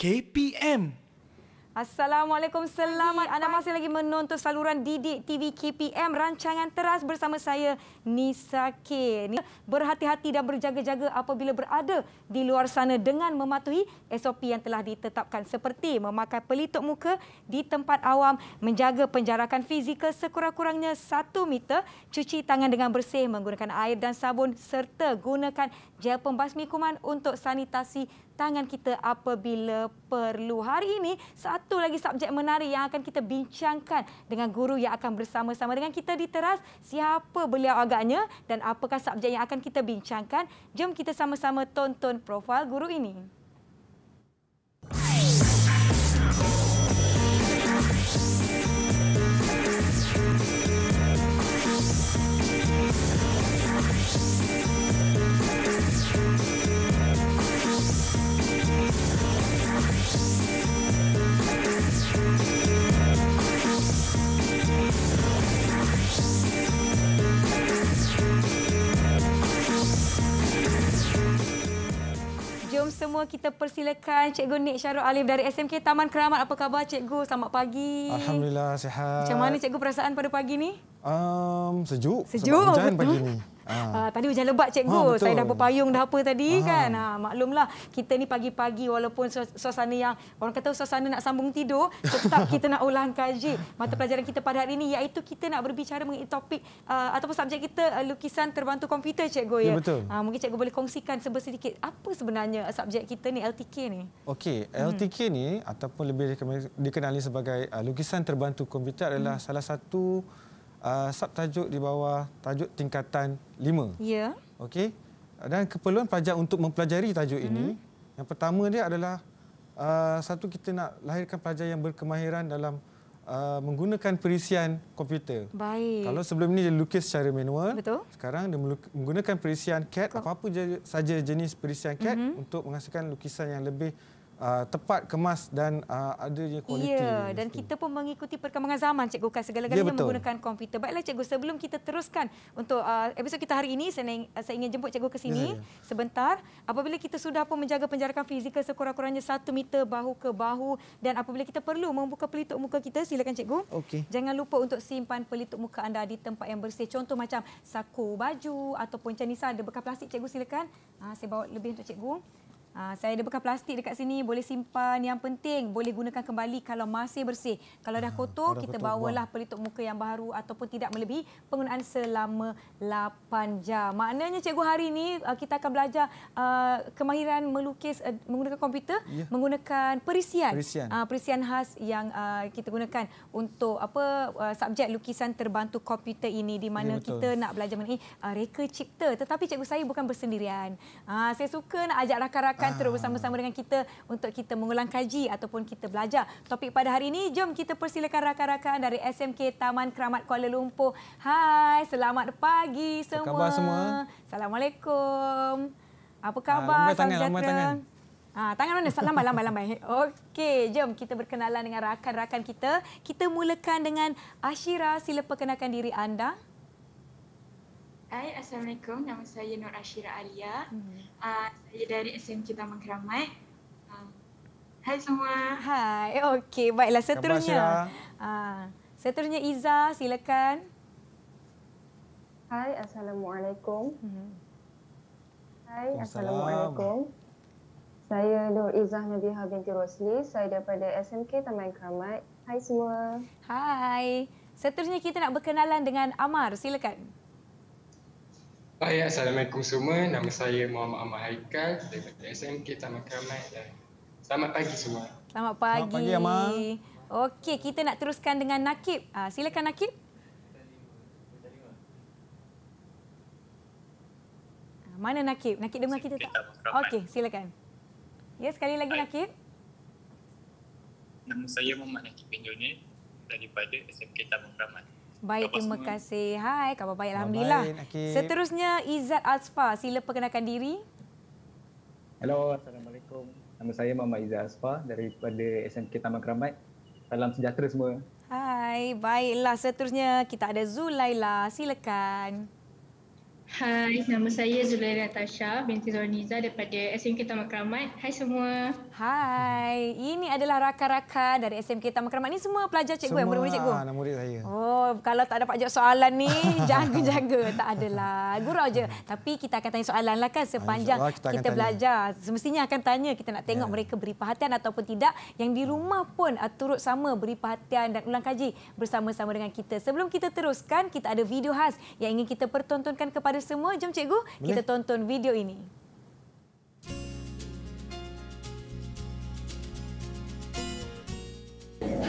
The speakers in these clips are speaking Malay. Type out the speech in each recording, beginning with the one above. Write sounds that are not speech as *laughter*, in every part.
KPM. Assalamualaikum. Selamat anda masih lagi menonton saluran Didik TV KPM rancangan teras bersama saya Nisa K. Berhati-hati dan berjaga-jaga apabila berada di luar sana dengan mematuhi SOP yang telah ditetapkan seperti memakai pelitup muka di tempat awam, menjaga penjarakan fizikal sekurang-kurangnya 1 meter, cuci tangan dengan bersih menggunakan air dan sabun serta gunakan gel pembasmi kuman untuk sanitasi tangan kita apabila perlu. Hari ini, satu lagi subjek menarik yang akan kita bincangkan dengan guru yang akan bersama-sama dengan kita di teras. Siapa beliau agaknya dan apakah subjek yang akan kita bincangkan? Jom kita sama-sama tonton profil guru ini. semua kita persilakan Cikgu Nik Syarul Alif dari SMK Taman Keramat. Apa khabar Cikgu? Selamat pagi. Alhamdulillah, sihat. Macam mana Cikgu perasaan pada pagi ni? Um, sejuk. Sejuk? Sebab hujan pagi ini. Ha. Ha, tadi hujan lebat cikgu. Ha, saya dah berpayung dah apa tadi ha. kan. Ha, maklumlah kita ni pagi-pagi walaupun suasana yang orang kata suasana nak sambung tidur, tetap kita nak ulang kaji mata pelajaran kita pada hari ini iaitu kita nak berbicara mengenai topik uh, ataupun subjek kita uh, lukisan terbantu komputer cikgu ya. ya. Betul. Ha, mungkin cikgu boleh kongsikan sebesar sedikit apa sebenarnya subjek kita ni LTK ni. Okey, hmm. LTK ni ataupun lebih dikenali sebagai uh, lukisan terbantu komputer adalah hmm. salah satu Ah, tajuk di bawah tajuk tingkatan 5. Ya. Okey. Dan keperluan pelajar untuk mempelajari tajuk ini, hmm. yang pertama dia adalah uh, satu kita nak lahirkan pelajar yang berkemahiran dalam Uh, menggunakan perisian komputer. Baik. Kalau sebelum ini dia lukis secara manual, Betul. sekarang dia menggunakan perisian CAD, apa-apa saja jenis perisian CAD mm-hmm. untuk menghasilkan lukisan yang lebih Uh, tepat kemas dan uh, adanya kualiti. Ya, dan itu. kita pun mengikuti perkembangan zaman Cikgu Kai segala-galanya ya, menggunakan komputer. Baiklah Cikgu, sebelum kita teruskan untuk uh, episod kita hari ini, saya, naik, uh, saya ingin jemput Cikgu ke sini ya, ya. sebentar. Apabila kita sudah pun menjaga penjarakan fizikal sekurang-kurangnya satu meter bahu ke bahu dan apabila kita perlu membuka pelitup muka kita, silakan Cikgu. Okay. Jangan lupa untuk simpan pelitup muka anda di tempat yang bersih. Contoh macam saku baju ataupun canisa ada bekas plastik. Cikgu silakan. Uh, saya bawa lebih untuk Cikgu. Ha, saya ada bekas plastik dekat sini, boleh simpan. Yang penting, boleh gunakan kembali kalau masih bersih. Kalau dah ah, kotor, ha, dah kita kotor, bawalah buang. pelitup muka yang baru ataupun tidak melebihi penggunaan selama 8 jam. Maknanya, cikgu, hari ini ah, kita akan belajar uh, kemahiran melukis uh, menggunakan komputer, ya. menggunakan perisian. Perisian, uh, perisian khas yang uh, kita gunakan untuk apa uh, subjek lukisan terbantu komputer ini di mana ya, kita nak belajar mengenai uh, reka cipta. Tetapi, cikgu, saya bukan bersendirian. Uh, saya suka nak ajak rakan-rakan akan ah. terus bersama-sama dengan kita untuk kita mengulang kaji ataupun kita belajar topik pada hari ini. Jom kita persilakan rakan-rakan dari SMK Taman Keramat Kuala Lumpur. Hai, selamat pagi semua. Apa khabar semua? Assalamualaikum. Apa ah, khabar? Ah, lambai tangan, Ha, tangan mana? Lambai, lambai, lambai. *laughs* Okey, jom kita berkenalan dengan rakan-rakan kita. Kita mulakan dengan Ashira. Sila perkenalkan diri anda. Hai, Assalamualaikum. Nama saya Nur Ashira Alia. Hmm. Uh, saya dari SMK Taman Keramat. Uh, ah, hai semua. Hai, okey. Baiklah, seterusnya. Uh, seterusnya Iza, silakan. Hai, Assalamualaikum. Hmm. Hai, Assalamualaikum. Saya Nur Izzah Nabiha binti Rosli. Saya daripada SMK Taman Keramat. Hai semua. Hai. Seterusnya kita nak berkenalan dengan Amar. Silakan. Silakan. Hai, Assalamualaikum semua. Nama saya Muhammad Ahmad Haikal daripada SMK Taman Keramat selamat pagi semua. Selamat pagi. Selamat pagi, Amar. Okey, kita nak teruskan dengan Nakib. Ah, silakan Nakib. Ah, mana Nakib? Nakib dengar kita tak? Okey, silakan. Ya, sekali lagi Hai. Nakib. Nama saya Muhammad Nakib Benjoni daripada SMK Taman Keramat. Baik, Kapa terima kasih. Hai, khabar baik. Alhamdulillah. Baik, Seterusnya, Izzat Asfa. Sila perkenalkan diri. Hello, Assalamualaikum. Nama saya Mama Izzat Asfa daripada SMK Taman Keramat. Salam sejahtera semua. Hai, baiklah. Seterusnya, kita ada Zulaila. Silakan. Hai, nama saya Zulaila Natasha, binti Zorniza daripada SMK Taman Keramat. Hai semua. Hai, ini adalah rakan-rakan dari SMK Taman Keramat. Ini semua pelajar cikgu semua yang murid-murid cikgu? Semua murid saya. Oh, kalau tak dapat jawab soalan ni, *laughs* jaga-jaga. tak adalah. Gurau je. Tapi kita akan tanya soalan lah kan sepanjang kita, kita belajar. Tanya. Semestinya akan tanya. Kita nak tengok yeah. mereka beri perhatian ataupun tidak. Yang di rumah pun ah, turut sama beri perhatian dan ulang kaji bersama-sama dengan kita. Sebelum kita teruskan, kita ada video khas yang ingin kita pertontonkan kepada semua. Jom cikgu, Boleh? kita tonton video ini.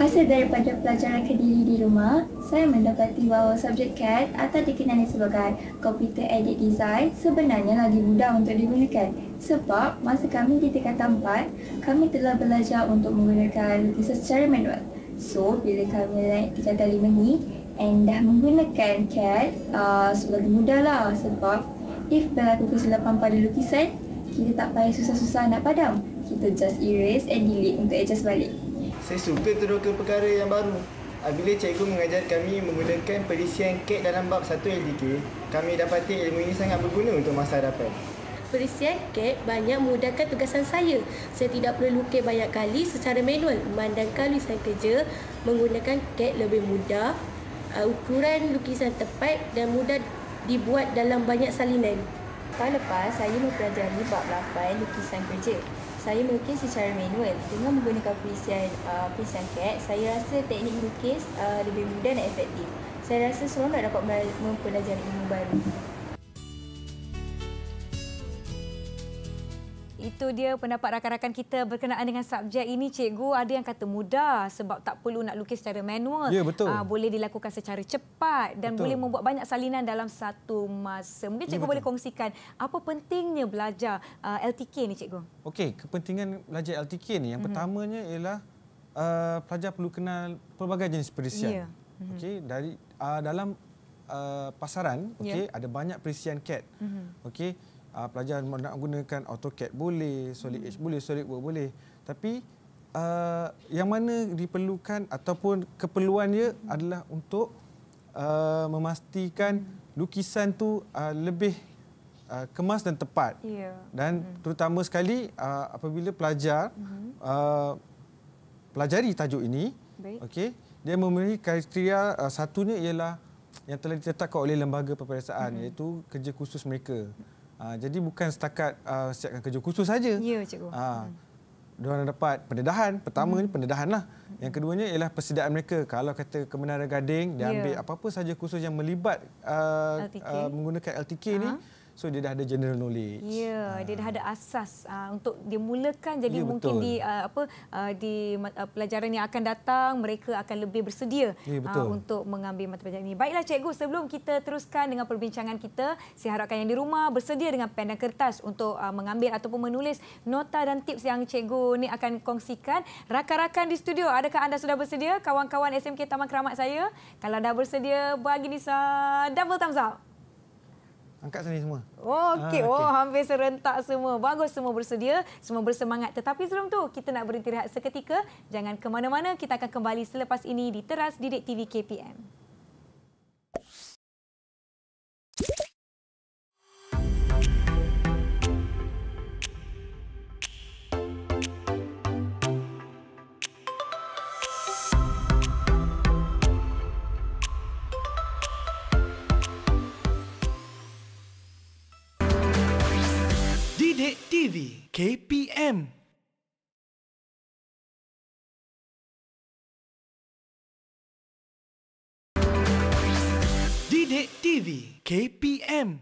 Hasil daripada pelajaran kediri di rumah, saya mendapati bahawa subjek CAD atau dikenali sebagai Computer Edit Design sebenarnya lagi mudah untuk digunakan. Sebab masa kami di tingkatan tempat, kami telah belajar untuk menggunakan lukisan secara manual. So, bila kami naik tingkatan lima ini. And dah menggunakan CAD uh, sebagai mudah lah sebab if berlaku kesilapan pada lukisan, kita tak payah susah-susah nak padam. Kita just erase and delete untuk adjust balik. Saya suka terdokter perkara yang baru. Apabila cikgu mengajar kami menggunakan perisian CAD dalam bab 1 LDK, kami dapati ilmu ini sangat berguna untuk masa hadapan. Perisian CAD banyak memudahkan tugasan saya. Saya tidak perlu lukis banyak kali secara manual. Memandangkan lukisan kerja, menggunakan CAD lebih mudah uh, ukuran lukisan tepat dan mudah dibuat dalam banyak salinan. Tahun lepas, saya mempelajari bab 8 lukisan kerja. Saya melukis secara manual. Dengan menggunakan perisian uh, perisian CAD, saya rasa teknik lukis uh, lebih mudah dan efektif. Saya rasa seronok dapat mempelajari ilmu baru. Itu dia pendapat rakan-rakan kita berkenaan dengan subjek ini, cikgu. Ada yang kata mudah sebab tak perlu nak lukis secara manual. Ya, betul. Aa, ah, boleh dilakukan secara cepat dan betul. boleh membuat banyak salinan dalam satu masa. Mungkin ya, cikgu ya, boleh kongsikan apa pentingnya belajar uh, ah, LTK ini, cikgu? Okey, kepentingan belajar LTK ini. Yang mm-hmm. pertamanya ialah uh, pelajar perlu kenal pelbagai jenis perisian. Ya. Mm-hmm. Okey, dari uh, dalam uh, pasaran, ya. okey, yeah. ada banyak perisian CAD. Mm-hmm. Okey uh, ah, pelajar nak gunakan AutoCAD boleh, Solid Edge hmm. boleh, solid work boleh. Tapi uh, yang mana diperlukan ataupun keperluan dia adalah untuk uh, memastikan lukisan tu uh, lebih uh, kemas dan tepat. Yeah. Dan hmm. terutama sekali uh, apabila pelajar uh, pelajari tajuk ini, okay, dia memenuhi kriteria uh, satunya ialah yang telah ditetapkan oleh lembaga peperiksaan mm-hmm. iaitu kerja khusus mereka. Ha, jadi bukan setakat uh, siapkan kerja khusus saja. Ya, cikgu. Ha, ah, hmm. mereka dapat pendedahan. pertama hmm. pendedahanlah. Yang keduanya ialah persediaan mereka. Kalau kata kemenara gading, dia ya. ambil apa-apa saja khusus yang melibat uh, uh, menggunakan LTK uh -huh. ini, So dia dah ada general knowledge. Ya, ha. dia dah ada asas uh, untuk dia mulakan jadi ya, mungkin di uh, apa uh, di uh, pelajaran yang akan datang mereka akan lebih bersedia ya, Uh, untuk mengambil mata pelajaran ini. Baiklah cikgu, sebelum kita teruskan dengan perbincangan kita, saya harapkan yang di rumah bersedia dengan pen dan kertas untuk uh, mengambil ataupun menulis nota dan tips yang cikgu ni akan kongsikan. Rakan-rakan di studio, adakah anda sudah bersedia? Kawan-kawan SMK Taman Keramat saya, kalau dah bersedia bagi Nisa double thumbs up. Angkat sini semua. Okey, ah, okay. oh hampir serentak semua. Bagus semua bersedia, semua bersemangat. Tetapi sebelum tu kita nak berhenti rehat seketika. Jangan ke mana-mana, kita akan kembali selepas ini di Teras Didik TV KPM. Update TV KPM Didik TV KPM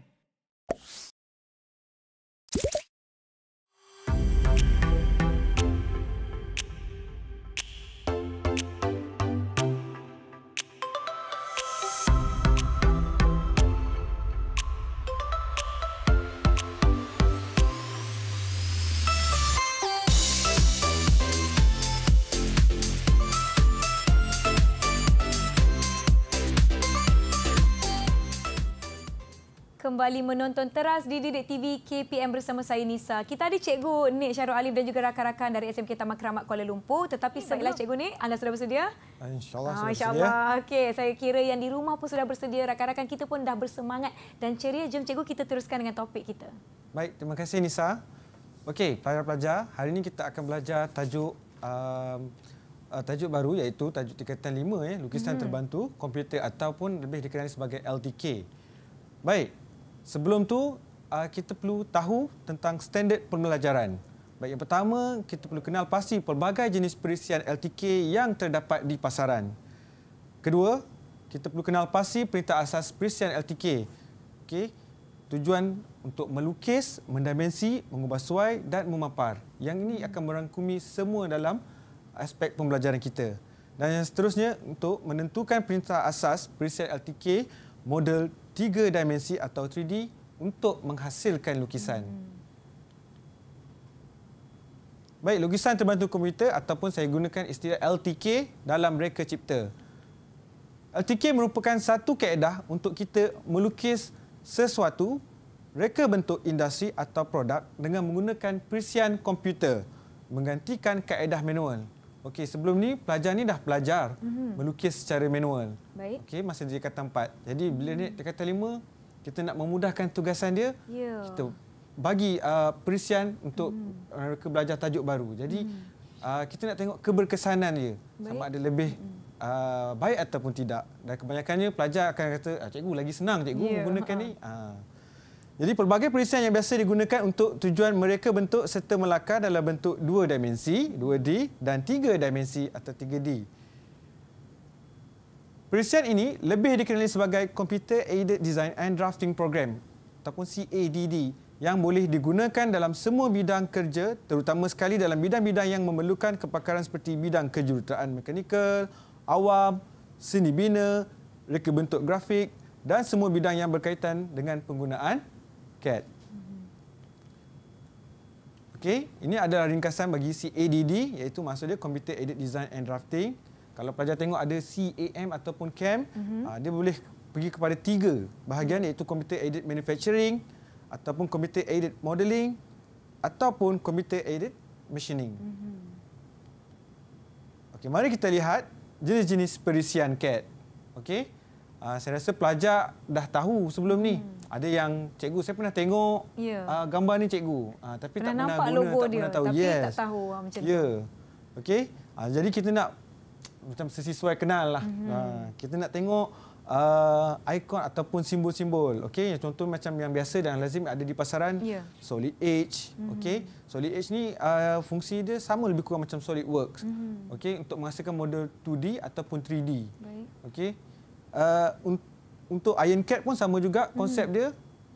kembali menonton teras di Didik TV KPM bersama saya Nisa. Kita ada Cikgu Nik Syarul Alif dan juga rakan-rakan dari SMK Taman Keramat Kuala Lumpur. Tetapi hey, baiklah Cikgu Nik, anda sudah bersedia? InsyaAllah ah, sudah insya Allah. bersedia. saya kira yang di rumah pun sudah bersedia. Rakan-rakan kita pun dah bersemangat dan ceria. Jom Cikgu kita teruskan dengan topik kita. Baik, terima kasih Nisa. Okey, pelajar-pelajar, hari ini kita akan belajar tajuk um, Uh, tajuk baru iaitu tajuk tingkatan 5 ya eh, lukisan hmm. terbantu komputer ataupun lebih dikenali sebagai LTK. Baik, Sebelum tu ah, kita perlu tahu tentang standard pembelajaran. Baik yang pertama, kita perlu kenal pasti pelbagai jenis perisian LTK yang terdapat di pasaran. Kedua, kita perlu kenal pasti perintah asas perisian LTK. Okey, tujuan untuk melukis, mendimensi, mengubah suai dan memapar. Yang ini akan merangkumi semua dalam aspek pembelajaran kita. Dan yang seterusnya untuk menentukan perintah asas perisian LTK model tiga dimensi atau 3D untuk menghasilkan lukisan. Hmm. Baik, lukisan terbantu komputer ataupun saya gunakan istilah LTK dalam reka cipta. LTK merupakan satu kaedah untuk kita melukis sesuatu reka bentuk industri atau produk dengan menggunakan perisian komputer menggantikan kaedah manual. Okey, sebelum ni pelajar ni dah pelajar mm-hmm. melukis secara manual. Baik. Okey, masa di kata empat. Jadi bila mm-hmm. dia kata lima, kita nak memudahkan tugasan dia. Yeah. Kita bagi uh, perisian untuk mm-hmm. mereka belajar tajuk baru. Jadi mm-hmm. uh, kita nak tengok keberkesanan dia. Sama ada lebih mhm. uh, baik ataupun tidak. Dan kebanyakannya pelajar akan kata, ah, cikgu lagi senang cikgu yeah. menggunakan ni. Uh-huh. uh uh jadi pelbagai perisian yang biasa digunakan untuk tujuan mereka bentuk serta Melaka dalam bentuk dua dimensi, 2D dan tiga dimensi atau 3D. Perisian ini lebih dikenali sebagai Computer Aided Design and Drafting Program ataupun CADD yang boleh digunakan dalam semua bidang kerja terutama sekali dalam bidang-bidang yang memerlukan kepakaran seperti bidang kejuruteraan mekanikal, awam, seni bina, reka bentuk grafik dan semua bidang yang berkaitan dengan penggunaan cat. Okey, ini adalah ringkasan bagi CADD iaitu maksudnya dia Computer Aided Design and Drafting. Kalau pelajar tengok ada CAM ataupun CAM, mm -hmm. Ah, dia boleh pergi kepada tiga bahagian iaitu Computer Aided Manufacturing ataupun Computer Aided Modeling ataupun Computer Aided Machining. Mm -hmm. Okey, mari kita lihat jenis-jenis perisian CAD. Okay, ah, saya rasa pelajar dah tahu sebelum mm -hmm. ni. Mhm. Ada yang cikgu saya pernah tengok yeah. Ya. uh, gambar ni cikgu. Uh, tapi pernah tak pernah guna, logo tak dia pernah tahu. tapi yes. tak tahu uh, macam yeah. tu. Ya. Okey. Uh, jadi kita nak macam sesuai kenal lah. Mm-hmm. Uh, kita nak tengok uh, ikon ataupun simbol-simbol. Okey, contoh macam yang biasa dan lazim ada di pasaran yeah. Solid Edge. Mm-hmm. Okey. Solid Edge ni uh, fungsi dia sama lebih kurang macam Solid Works. Mm-hmm. Okey, untuk menghasilkan model 2D ataupun 3D. Baik. Okey. Uh, untuk Iron Cat pun sama juga konsep mm. dia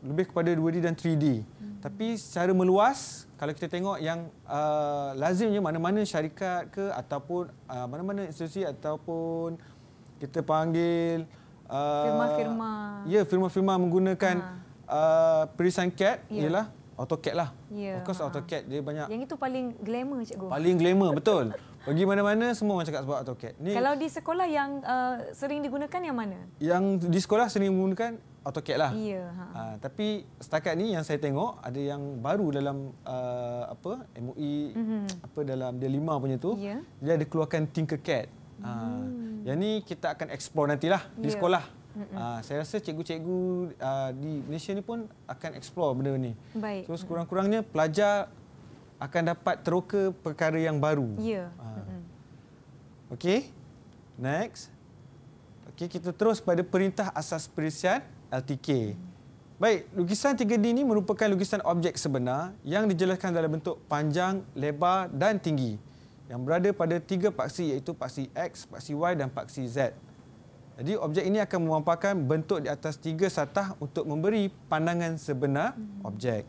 lebih kepada 2D dan 3D. Mm. Tapi secara meluas kalau kita tengok yang uh, lazimnya mana-mana syarikat ke ataupun uh, mana-mana institusi ataupun kita panggil uh, firma-firma. Ya, firma-firma menggunakan ha. uh, perisan CAD ya. ialah AutoCAD lah. Ya. Of course ha. AutoCAD dia banyak. Yang itu paling glamour cikgu. Paling glamour betul. *laughs* Pergi mana-mana semua orang cakap sebab AutoCAD. Ni Kalau di sekolah yang uh, sering digunakan yang mana? Yang di sekolah sering menggunakan AutoCAD lah. Ya. Ha. Uh, tapi setakat ni yang saya tengok ada yang baru dalam uh, apa MOE mm-hmm. apa dalam dia lima punya tu. Yeah. Dia ada keluarkan Tinkercad. Ha. Mm. Uh, yang ni kita akan explore nantilah yeah. di ya. sekolah. Uh, saya rasa cikgu-cikgu uh, di Malaysia ni pun akan explore benda ni. Baik. So sekurang-kurangnya pelajar akan dapat teroka perkara yang baru. Ya. Yeah. Ha. Okey. Next. Okey, kita terus pada perintah asas perisian LTK. Baik, lukisan 3D ini merupakan lukisan objek sebenar yang dijelaskan dalam bentuk panjang, lebar dan tinggi yang berada pada tiga paksi iaitu paksi X, paksi Y dan paksi Z. Jadi objek ini akan memampakan bentuk di atas tiga satah untuk memberi pandangan sebenar mm-hmm. objek.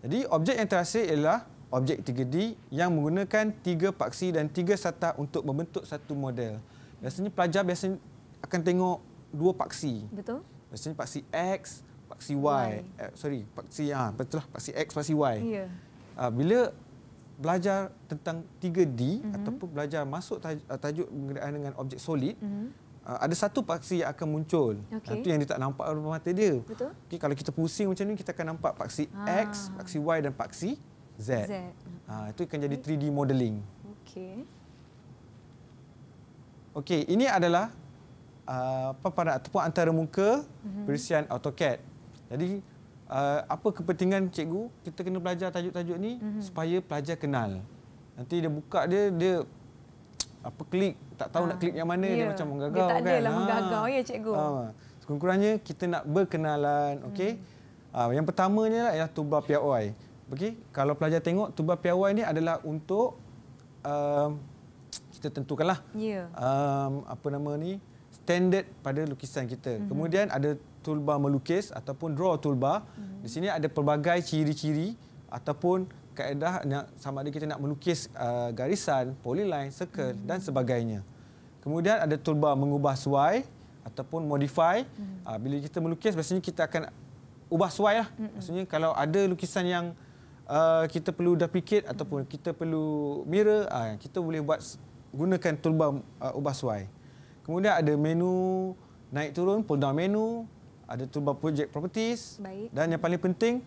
Jadi objek yang terhasil ialah objek 3D yang menggunakan tiga paksi dan tiga sata untuk membentuk satu model. Biasanya pelajar biasanya akan tengok dua paksi. Betul. Biasanya paksi X, paksi Y. y. Eh, sorry, paksi ah ha, betul lah paksi X, paksi Y. Ya. Yeah. Ha, bila belajar tentang 3D mm-hmm. ataupun belajar masuk taj- tajuk mengenai dengan objek solid, mm-hmm. Ah, ada satu paksi yang akan muncul. Ah, okay. Itu yang dia tak nampak dalam mata dia. Betul. Okay, kalau kita pusing macam ni, kita akan nampak paksi ha. X, paksi Y dan paksi Z. Z. Ha, itu akan jadi 3D modelling. Okey. Okey, ini adalah uh, paparan ataupun antara muka perisian mhm. mm -hmm. AutoCAD. Jadi, uh, apa kepentingan cikgu? Kita kena belajar tajuk-tajuk ni mm -hmm. supaya pelajar kenal. Nanti dia buka dia, dia apa klik tak tahu ha. nak ah, klik yang mana yeah. dia ya. macam menggagau lah, kan. Dia tak kan? adalah ha. menggagau ah. ya cikgu. Ha. Sekurang-kurangnya kita nak berkenalan hmm. okey. Hmm. Ha. yang pertamanya lah ialah tuba PIY. Okey, kalau pelajar tengok tuba PIY ni adalah untuk um, kita tentukanlah. Yeah. Um, apa nama ni? Standard pada lukisan kita. hmm Kemudian ada toolbar melukis ataupun draw toolbar. hmm Di sini ada pelbagai ciri-ciri ataupun kaedah yang sama ada kita nak melukis uh, garisan, polyline, circle hmm. dan sebagainya. Kemudian ada turba mengubah suai ataupun modify. Hmm. Uh, bila kita melukis, biasanya kita akan ubah suai. Lah. Hmm. Maksudnya kalau ada lukisan yang uh, kita perlu duplicate hmm. ataupun kita perlu mirror, uh, kita boleh buat gunakan turba uh, ubah suai. Kemudian ada menu naik turun, pull down menu, ada turba project properties Baik. dan yang paling penting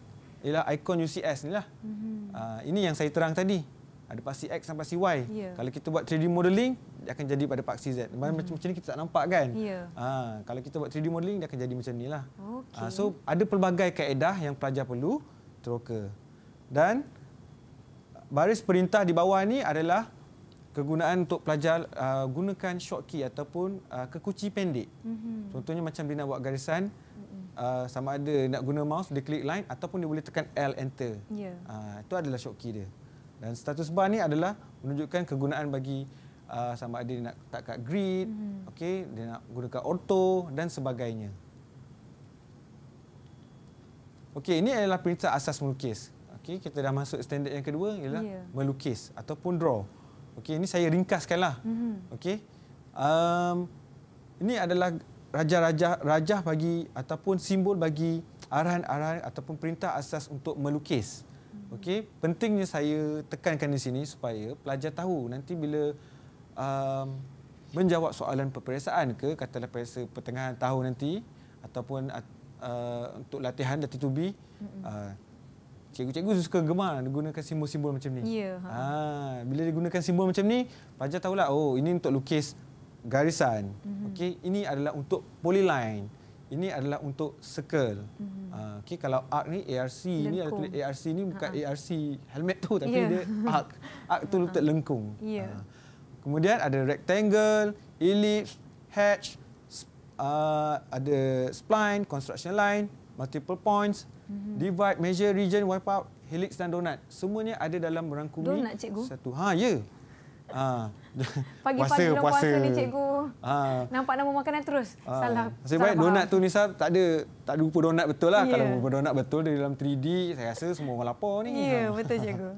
ialah ikon UCS ni lah. Mm-hmm. Uh, ini yang saya terang tadi. Ada paksi X sampai paksi Y. Yeah. Kalau kita buat 3D modelling dia akan jadi pada paksi Z. Mm-hmm. Macam, mhm. macam ni kita tak nampak kan? Yeah. Ya. Uh, kalau kita buat 3D modelling dia akan jadi macam ni lah. Okay. Uh, ah, so, ada pelbagai kaedah yang pelajar perlu teroka. Dan baris perintah di bawah ni adalah kegunaan untuk pelajar uh, gunakan short key ataupun uh, kekuci pendek. Mm-hmm. Contohnya macam dia buat garisan, uh, sama ada nak guna mouse dia klik line ataupun dia boleh tekan L enter. Ya. Uh, itu adalah shortcut dia. Dan status bar ni adalah menunjukkan kegunaan bagi uh, sama ada dia nak tak kat grid, mm -hmm. okey, dia nak gunakan auto dan sebagainya. Okey, ini adalah perintah asas melukis. Okey, kita dah masuk standard yang kedua ialah yeah. melukis ataupun draw. Okey, ini saya ringkaskanlah. Mm -hmm. Okey. Um, ini adalah raja-raja rajah bagi ataupun simbol bagi arahan-arahan ataupun perintah asas untuk melukis. Okey, pentingnya saya tekankan di sini supaya pelajar tahu nanti bila um, menjawab soalan peperiksaan ke katalah periksa pertengahan tahun nanti ataupun uh, untuk latihan dati tubi uh, cikgu-cikgu uh, suka gemar gunakan simbol-simbol macam ni. Ya. Yeah. Ha, ah, bila digunakan simbol macam ni, pelajar tahulah oh ini untuk lukis garisan. Mm -hmm. Okey, ini adalah untuk polyline. Ini adalah untuk circle. Mm -hmm. uh, Okey, kalau arc ni ARC, lengkung. ini ARC ni bukan ha -ha. ARC helmet tu tapi yeah. dia arc. Arc tu *laughs* untuk lengkung. Yeah. Ya. Uh. Kemudian ada rectangle, ellipse, hatch, uh, ada spline, construction line, multiple points, mm -hmm. divide, measure region, wipe out, helix dan donut. Semuanya ada dalam merangkumi satu. Ha, ya. Yeah. Ah. Pagi-pagi ha. puasa, puasa. puasa ni cikgu. Ha. Nampak nama makanan terus. Ha. Salah. Saya salah baik donat tu Nisa tak ada tak ada rupa donat betul lah. Yeah. Kalau ya. rupa donat betul dari dalam 3D saya rasa semua orang lapar ni. Ya, yeah, betul cikgu.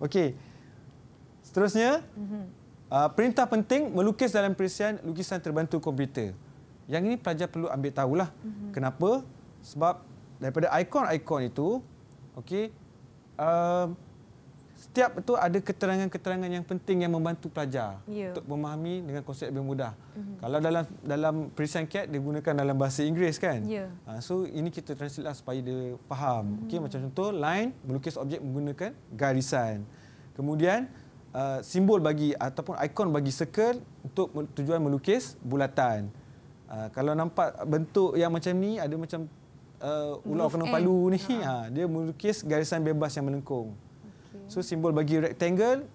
*laughs* Okey. Seterusnya, mm-hmm. uh, perintah penting melukis dalam perisian lukisan terbantu komputer. Yang ini pelajar perlu ambil tahulah. Mm-hmm. Kenapa? Sebab daripada ikon-ikon itu, okey, uh, setiap itu ada keterangan-keterangan yang penting yang membantu pelajar yeah. untuk memahami dengan konsep lebih mudah. Mm -hmm. Kalau dalam dalam perisian CAT digunakan dalam bahasa Inggeris kan? Yeah. Ha, so ini kita translate lah supaya dia faham. Mm -hmm. Okey mhm. macam contoh line melukis objek menggunakan garisan. Kemudian uh, simbol bagi ataupun ikon bagi circle untuk tujuan melukis bulatan. Uh, kalau nampak bentuk yang macam ni ada macam uh, ular kena palu ni ha. *laughs* ha, dia melukis garisan bebas yang melengkung. So simbol bagi rectangle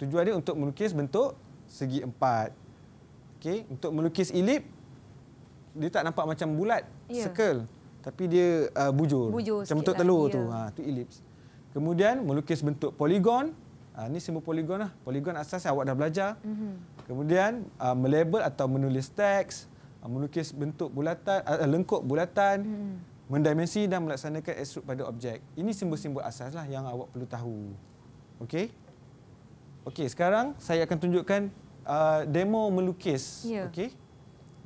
tujuan dia untuk melukis bentuk segi empat. Okey, untuk melukis elip dia tak nampak macam bulat, yeah. Ya. circle, tapi dia uh, bujur. bujur. Macam bentuk lah. telur lah, tu. Yeah. Ha, tu elips. Kemudian melukis bentuk poligon. Ha, ni simbol poligon lah. Poligon asas yang awak dah belajar. Mm -hmm. Kemudian uh, melabel atau menulis teks, uh, melukis bentuk bulatan, uh, lengkok bulatan. Mm -hmm mendimensi dan melaksanakan ekstrud pada objek. Ini simbol-simbol asaslah yang awak perlu tahu. Okey? Okey, sekarang saya akan tunjukkan uh, demo melukis. Yeah. Okey?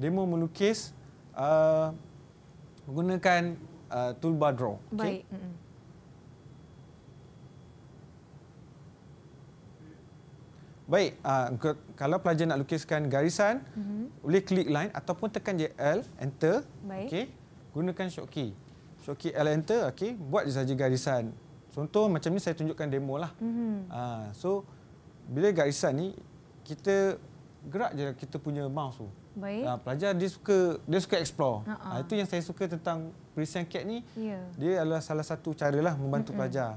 Demo melukis uh, menggunakan uh, toolbar draw. Okay? Baik. Mm -mm. Baik, uh, kalau pelajar nak lukiskan garisan, mm -hmm. boleh klik line ataupun tekan JL enter. Baik. Okay gunakan short key. Short key L enter, okey, buat saja garisan. Contoh macam ni saya tunjukkan demo lah. Mm -hmm. ha, so bila garisan ni kita gerak je kita punya mouse tu. Baik. Ha, pelajar dia suka dia suka explore. Uh -uh. Ha, ha. Ah, itu yang saya suka tentang present cat ni. Yeah. Dia adalah salah satu caralah membantu mm -mm. pelajar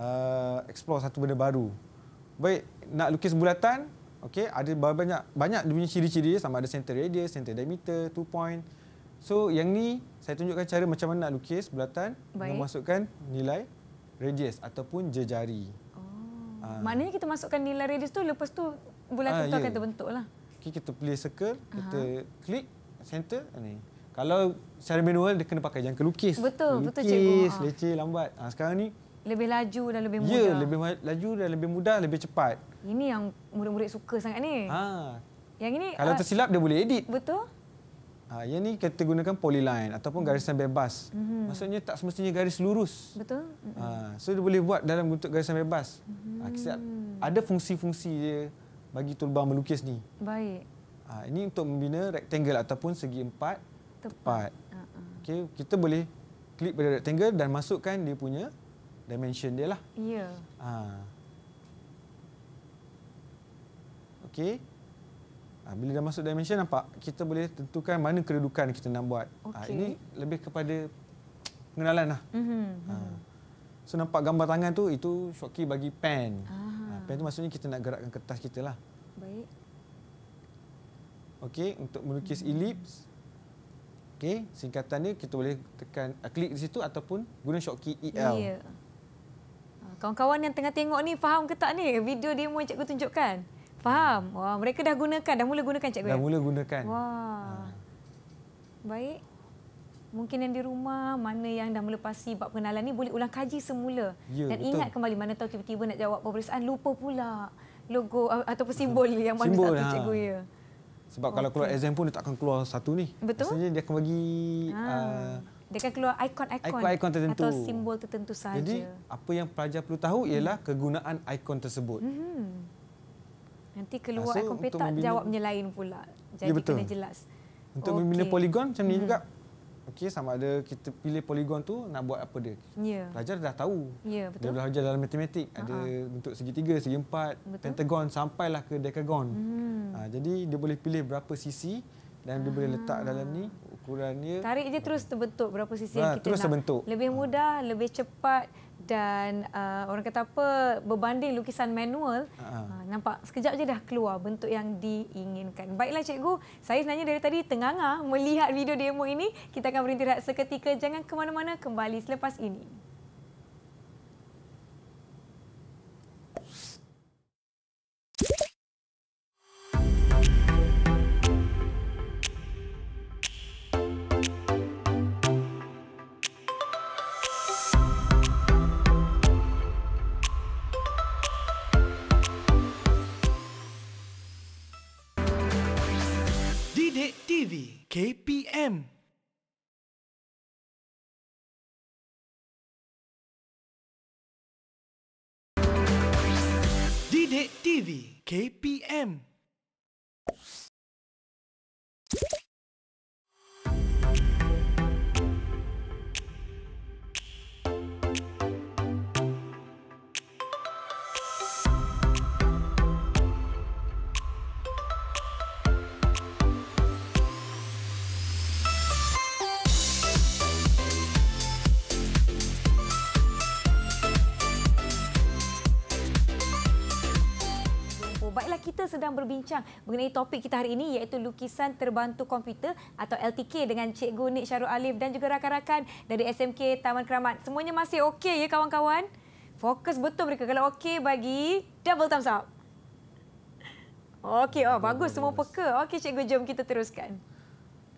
uh, explore satu benda baru. Baik, nak lukis bulatan, okey, ada banyak banyak dia punya ciri-ciri sama ada center radius, center diameter, two point. Mm So yang ni saya tunjukkan cara macam mana nak lukis bulatan dengan masukkan nilai radius ataupun jejari. Oh. Ha. Maknanya kita masukkan nilai radius tu lepas tu bulatan ha, tu yeah. akan terbentuklah. Okey kita play circle, kita klik center Ini ah, Kalau secara manual dia kena pakai jangan lukis. Betul, lukis, betul cikgu. Leceh lambat. Ha, sekarang ni lebih laju dan lebih ya, mudah. Ya, lebih laju dan lebih mudah, lebih cepat. Ini yang murid-murid suka sangat ni. Ha. Yang ini kalau uh, tersilap dia boleh edit. Betul. Ha, yang ni kita gunakan polyline ataupun hmm. garisan bebas. hmm Maksudnya tak semestinya garis lurus. Betul. Ha, so dia boleh buat dalam bentuk garisan bebas. Mm-hmm. Ha, ada fungsi-fungsi dia bagi tulbang melukis ni. Baik. Ha, ini untuk membina rectangle ataupun segi empat tepat. tepat. Uh-huh. Okay, kita boleh klik pada rectangle dan masukkan dia punya dimension dia lah. Ya. Yeah. Ha. Okay. Ah, bila dah masuk dimension nampak kita boleh tentukan mana kedudukan kita nak buat ah, okay. ha, ini lebih kepada pengenalan lah mm-hmm. ha. so nampak gambar tangan tu itu short bagi pen ha, pen tu maksudnya kita nak gerakkan kertas kita lah baik okey untuk melukis mm-hmm. ellipse Okey, singkatan ni kita boleh tekan uh, klik di situ ataupun guna short EL. Yeah. Ya. Kawan-kawan yang tengah tengok ni faham ke tak ni video demo yang cikgu tunjukkan? Faham. Wah, mereka dah gunakan, dah mula gunakan cikgu. Dah mula gunakan. Wah. Ha. Baik. Mungkin yang di rumah, mana yang dah melepasi bab pengenalan ni boleh ulang kaji semula. Ya, Dan betul. ingat kembali mana tahu tiba-tiba nak jawab peperiksaan lupa pula logo ataupun simbol yang mana simbol, satu ha. cikgu ya. Sebab okay. kalau keluar exam pun dia tak akan keluar satu ni. Betul. Maksudnya dia akan bagi ha. uh, dia akan keluar ikon-ikon, ikon atau simbol tertentu sahaja. Jadi, apa yang pelajar perlu tahu ialah kegunaan ikon tersebut. hmm Nanti keluar so, akan petak membina... jawabnya lain pula. Jadi ya, kena jelas. Untuk okay. membina poligon macam ni hmm. juga. Okey sama ada kita pilih poligon tu nak buat apa dia. Yeah. Pelajar dah tahu. Ya yeah, Dia belajar dalam matematik uh-huh. ada bentuk segitiga, segi empat, pentagon sampailah ke decagon. Hmm. Ha, jadi dia boleh pilih berapa sisi dan dia hmm. boleh ah. letak dalam ni ukurannya. Tarik je terus terbentuk berapa sisi ha, yang kita terus nak. Terus terbentuk. Lebih ha. mudah, ha. lebih cepat dan uh, orang kata apa berbanding lukisan manual uh. Uh, nampak sekejap je dah keluar bentuk yang diinginkan. Baiklah cikgu, saya sebenarnya dari tadi tengah melihat video demo ini. Kita akan berhenti rehat seketika. Jangan ke mana-mana kembali selepas ini. KPM. Didik TV KPM. sedang berbincang mengenai topik kita hari ini iaitu lukisan terbantu komputer atau LTK dengan Cikgu Nik Syarul Alif dan juga rakan-rakan dari SMK Taman Keramat. Semuanya masih okey ya kawan-kawan? Fokus betul mereka. Kalau okey bagi double thumbs up. Okey, oh, bagus. Semua peka. Okey, Cikgu, jom kita teruskan.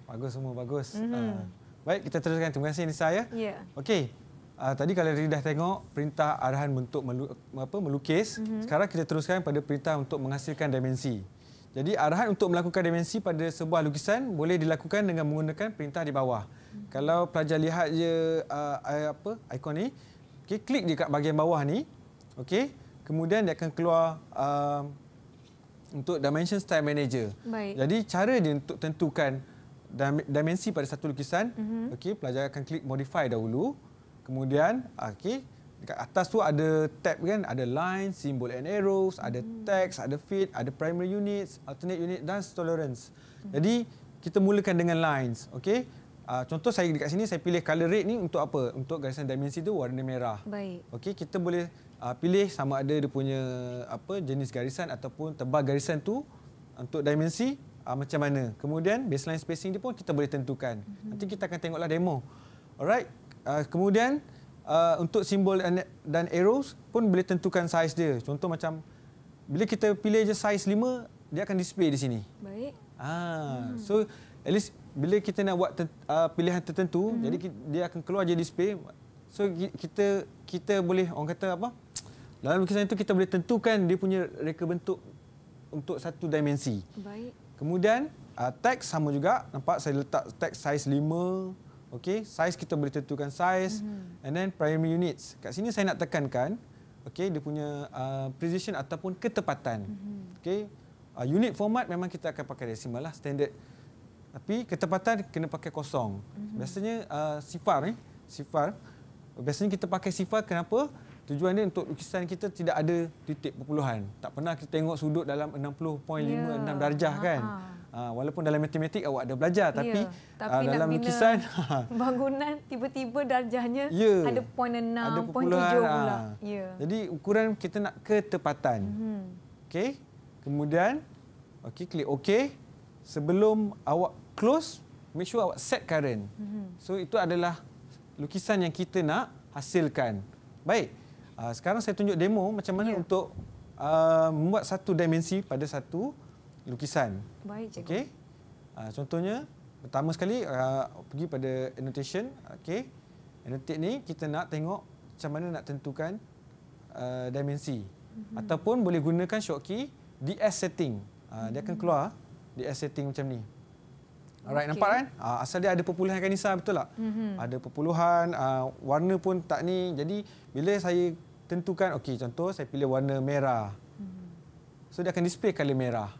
Bagus semua, bagus. Mm-hmm. Uh, baik, kita teruskan. Terima kasih, Nisa. Ya. Yeah. Okey, Uh, tadi kalau Riri dah tengok perintah arahan untuk melu apa, melukis, mm -hmm. sekarang kita teruskan pada perintah untuk menghasilkan dimensi. Jadi arahan untuk melakukan dimensi pada sebuah lukisan boleh dilakukan dengan menggunakan perintah di bawah. Mm -hmm. Kalau pelajar lihat je uh, apa ikon ni, okay, klik di kat bahagian bawah ni, okay, kemudian dia akan keluar uh, untuk dimension style manager. Baik. Jadi cara dia untuk tentukan dimensi pada satu lukisan, mm -hmm. okay, pelajar akan klik modify dahulu kemudian okay, dekat atas tu ada tab kan ada line symbol and arrows ada hmm. text ada fit ada primary units alternate unit dan tolerance jadi kita mulakan dengan lines okay? uh, ah, contoh saya dekat sini saya pilih color red ni untuk apa untuk garisan dimensi tu warna merah baik okey kita boleh uh, pilih sama ada dia punya apa jenis garisan ataupun tebal garisan tu untuk dimensi uh, macam mana kemudian baseline spacing dia pun kita boleh tentukan hmm. nanti kita akan tengoklah demo alright Ah, kemudian uh, untuk simbol dan, arrows pun boleh tentukan saiz dia. Contoh macam bila kita pilih je saiz 5, dia akan display di sini. Baik. Ah, hmm. so at least bila kita nak buat ter, uh, pilihan tertentu, hmm. jadi dia akan keluar je display. So kita kita boleh orang kata apa? Dalam lukisan itu kita boleh tentukan dia punya reka bentuk untuk satu dimensi. Baik. Kemudian uh, teks sama juga. Nampak saya letak teks saiz Okey, size kita boleh tentukan size mm-hmm. and then primary units. Kat sini saya nak tekankan okey dia punya uh, precision ataupun ketepatan. Mm-hmm. Okey. Uh, unit format memang kita akan pakai decimal lah standard. Tapi ketepatan kena pakai kosong. Mm-hmm. Biasanya uh, sifar ni, eh? sifar biasanya kita pakai sifar kenapa? Tujuan dia untuk lukisan kita tidak ada titik perpuluhan. Tak pernah kita tengok sudut dalam 60.56 yeah. Ya, darjah kan? Uh-huh. Ha, walaupun dalam matematik awak ada belajar tapi, ya, tapi uh, dalam lukisan *laughs* bangunan tiba-tiba darjahnya ya, ada 0.6 0.7 pula. pula. Ah. Ya. Jadi ukuran kita nak ketepatan. Hmm. Okey. Kemudian okay klik okey sebelum awak close make sure awak set current. Hmm. So itu adalah lukisan yang kita nak hasilkan. Baik. Uh, sekarang saya tunjuk demo macam mana ya. untuk uh, membuat satu dimensi pada satu lukisan. Baik, cikgu. Okey. Uh, contohnya, pertama sekali uh, pergi pada annotation. Okey. Annotate ni kita nak tengok macam mana nak tentukan uh, dimensi. Mm-hmm. Ataupun boleh gunakan shortcut DS setting. Uh, mm-hmm. dia akan mhm. keluar DS setting macam ni. Alright, okay. nampak kan? Uh, asal dia ada perpuluhan kanisa betul tak? Mm-hmm. Ada perpuluhan, uh, warna pun tak ni. Jadi bila saya tentukan okey contoh saya pilih warna merah. Mm-hmm. So dia akan display color merah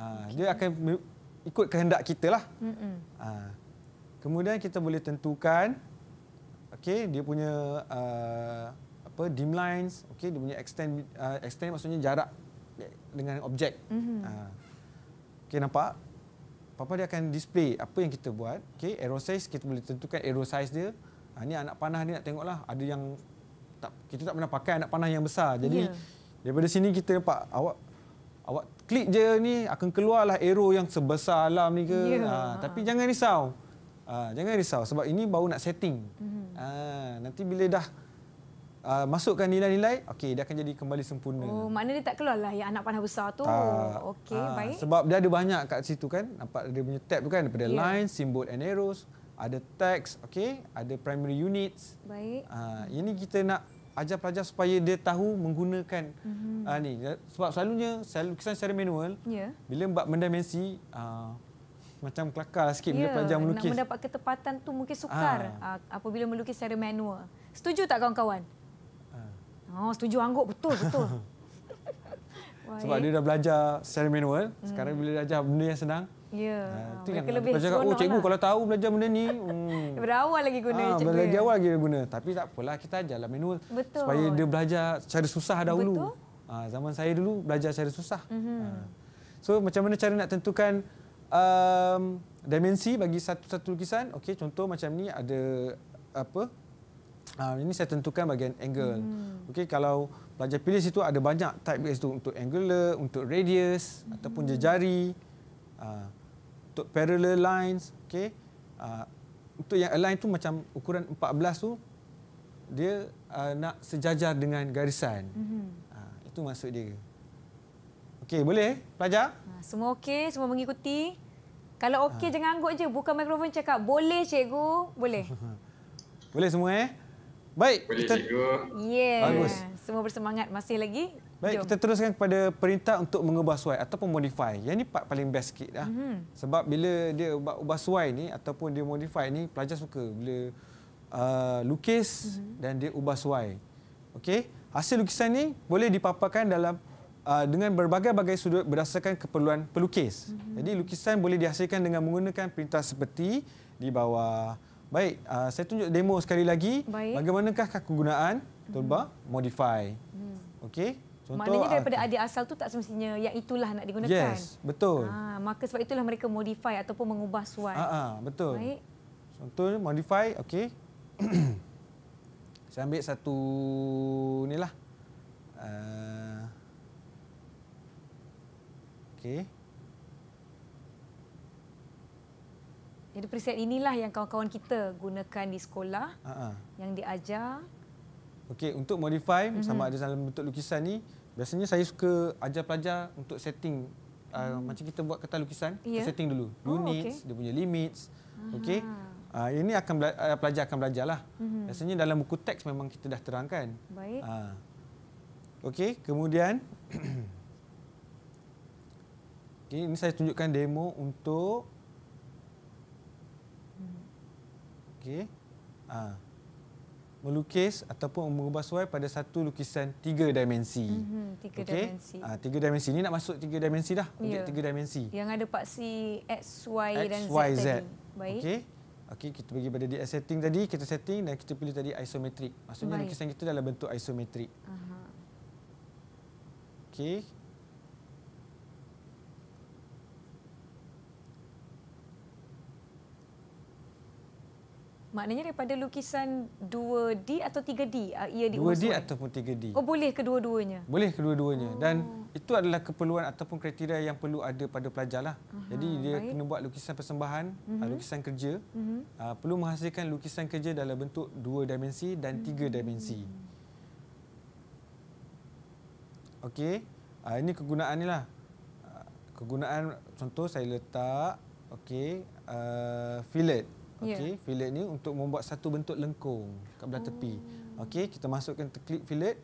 okay. Ah, dia akan ikut kehendak kita lah. Ha. Kemudian kita boleh tentukan, okay, dia punya uh, apa dim lines, okay, dia punya extend uh, extend maksudnya jarak dengan objek. Mm -hmm. ha. Okay nampak? Papa dia akan display apa yang kita buat, okay, arrow size kita boleh tentukan arrow size dia. Ha, ini anak panah ni nak tengoklah ada yang tak, kita tak pernah pakai anak panah yang besar. Jadi yeah. daripada sini kita nampak awak awak klik je ni akan keluarlah error yang sebesar alam ni ke yeah. Ya. ha, tapi jangan risau ha, jangan risau sebab ini baru nak setting mm-hmm. ha, nanti bila dah Uh, masukkan nilai-nilai okey dia akan jadi kembali sempurna. Oh maknanya dia tak keluarlah yang anak panah besar tu. Okey uh, baik. Sebab dia ada banyak kat situ kan. Nampak dia punya tab tu kan daripada yeah. line, simbol and arrows, ada text, okey, ada primary units. Baik. Ah ini kita nak ajar pelajar supaya dia tahu menggunakan mm-hmm. uh, ni ya, sebab selalunya lukisan secara manual yeah. bila buat mendimensi uh, ah, macam kelakar sikit yeah. bila ya, pelajar melukis nak mendapat ketepatan tu mungkin sukar ha. uh, apabila melukis secara manual setuju tak kawan-kawan ha. oh setuju angguk betul betul *laughs* Baik. Sebab dia dah belajar secara manual. Hmm. Sekarang bila dia ajar benda yang senang. Ya. Yeah. Ha, lebih belajar kata, oh cikgu lah. kalau tahu belajar benda ni. Hmm. *laughs* Dari awal lagi guna ha, cikgu. Dari ya. awal lagi guna. Tapi tak apalah kita ajarlah manual. Betul. Supaya dia belajar cara susah dahulu. Betul. Ha, zaman saya dulu belajar cara susah. Mm-hmm. Ha. So macam mana cara nak tentukan um, dimensi bagi satu-satu lukisan. Okey contoh macam ni ada apa Uh, ini saya tentukan bagian angle. Hmm. Okey, kalau pelajar pilih situ ada banyak type base tu untuk angular, untuk radius hmm. ataupun jejari, uh, untuk parallel lines, okey. Uh, untuk yang align tu macam ukuran 14 tu dia uh, nak sejajar dengan garisan. Hmm. Uh, itu maksud dia. Okey, boleh eh, pelajar? Semua okey, semua mengikuti. Kalau okey uh. jangan angguk je, buka mikrofon cakap boleh cikgu, boleh. *laughs* boleh semua eh? Baik. Boleh kita... Yeah. Bagus. Semua bersemangat masih lagi. Baik, Jom. kita teruskan kepada perintah untuk mengubah suai ataupun modify. Yang ini part paling best sikit. Lah. Mm -hmm. Sebab bila dia ubah, ubah suai ni ataupun dia modify ni, pelajar suka. Bila uh, lukis mm -hmm. dan dia ubah suai. okey Hasil lukisan ni boleh dipaparkan dalam uh, dengan berbagai-bagai sudut berdasarkan keperluan pelukis. Mm -hmm. Jadi lukisan boleh dihasilkan dengan menggunakan perintah seperti di bawah. Baik, uh, saya tunjuk demo sekali lagi. Baik. Bagaimanakah kegunaan turba mhm. hmm. modify? Hmm. Okey. Contoh Maknanya ah, daripada adik asal tu tak semestinya yang itulah nak digunakan. Yes, betul. Ha, maka sebab itulah mereka modify ataupun mengubah suai. Ha, ha, betul. Baik. Contoh modify, okey. *clears throat* saya ambil satu inilah. Uh, okey. Jadi preset inilah yang kawan-kawan kita gunakan di sekolah uh-huh. yang diajar. Okey, untuk modify uh-huh. sama ada dalam bentuk lukisan ni, biasanya saya suka ajar pelajar untuk setting uh, hmm. macam kita buat kertas lukisan, yeah. setting dulu oh, units, okay. dia punya limits. Uh-huh. Okey. Uh, ini akan bela- ah, pelajar akan belajarlah. Uh-huh. Mhm. Biasanya dalam buku teks memang kita dah terangkan. Baik. Uh. Okey, kemudian okay, *clears throat* ini saya tunjukkan demo untuk Okey. Ha. Melukis ataupun mengubah suai pada satu lukisan tiga dimensi. Mm-hmm, tiga okay. dimensi. Ha, tiga dimensi. Ini nak masuk tiga dimensi dah. Objek yeah. tiga dimensi. Yang ada paksi X, Y X, dan Y, Z, tadi. Baik. Okey. Okey, kita pergi pada DS setting tadi. Kita setting dan kita pilih tadi isometrik. Maksudnya Baik. lukisan kita dalam bentuk isometrik. uh Okey. Maknanya daripada lukisan 2D atau 3D ah, ia diusulkan? 2D ataupun 3D. Oh, boleh kedua-duanya? Boleh kedua-duanya. Oh. Dan itu adalah keperluan ataupun kriteria yang perlu ada pada pelajar. Lah. Uh-huh. Jadi dia Baik. kena buat lukisan persembahan, uh-huh. lukisan kerja. Uh-huh. perlu menghasilkan lukisan kerja dalam bentuk dua dimensi dan uh-huh. tiga hmm. dimensi. Okey, ini kegunaan ni lah. kegunaan contoh saya letak, okey, uh, fillet. Fillet. Ya. okey yeah. fillet ni untuk membuat satu bentuk lengkung kat belah oh. tepi okey kita masukkan klik fillet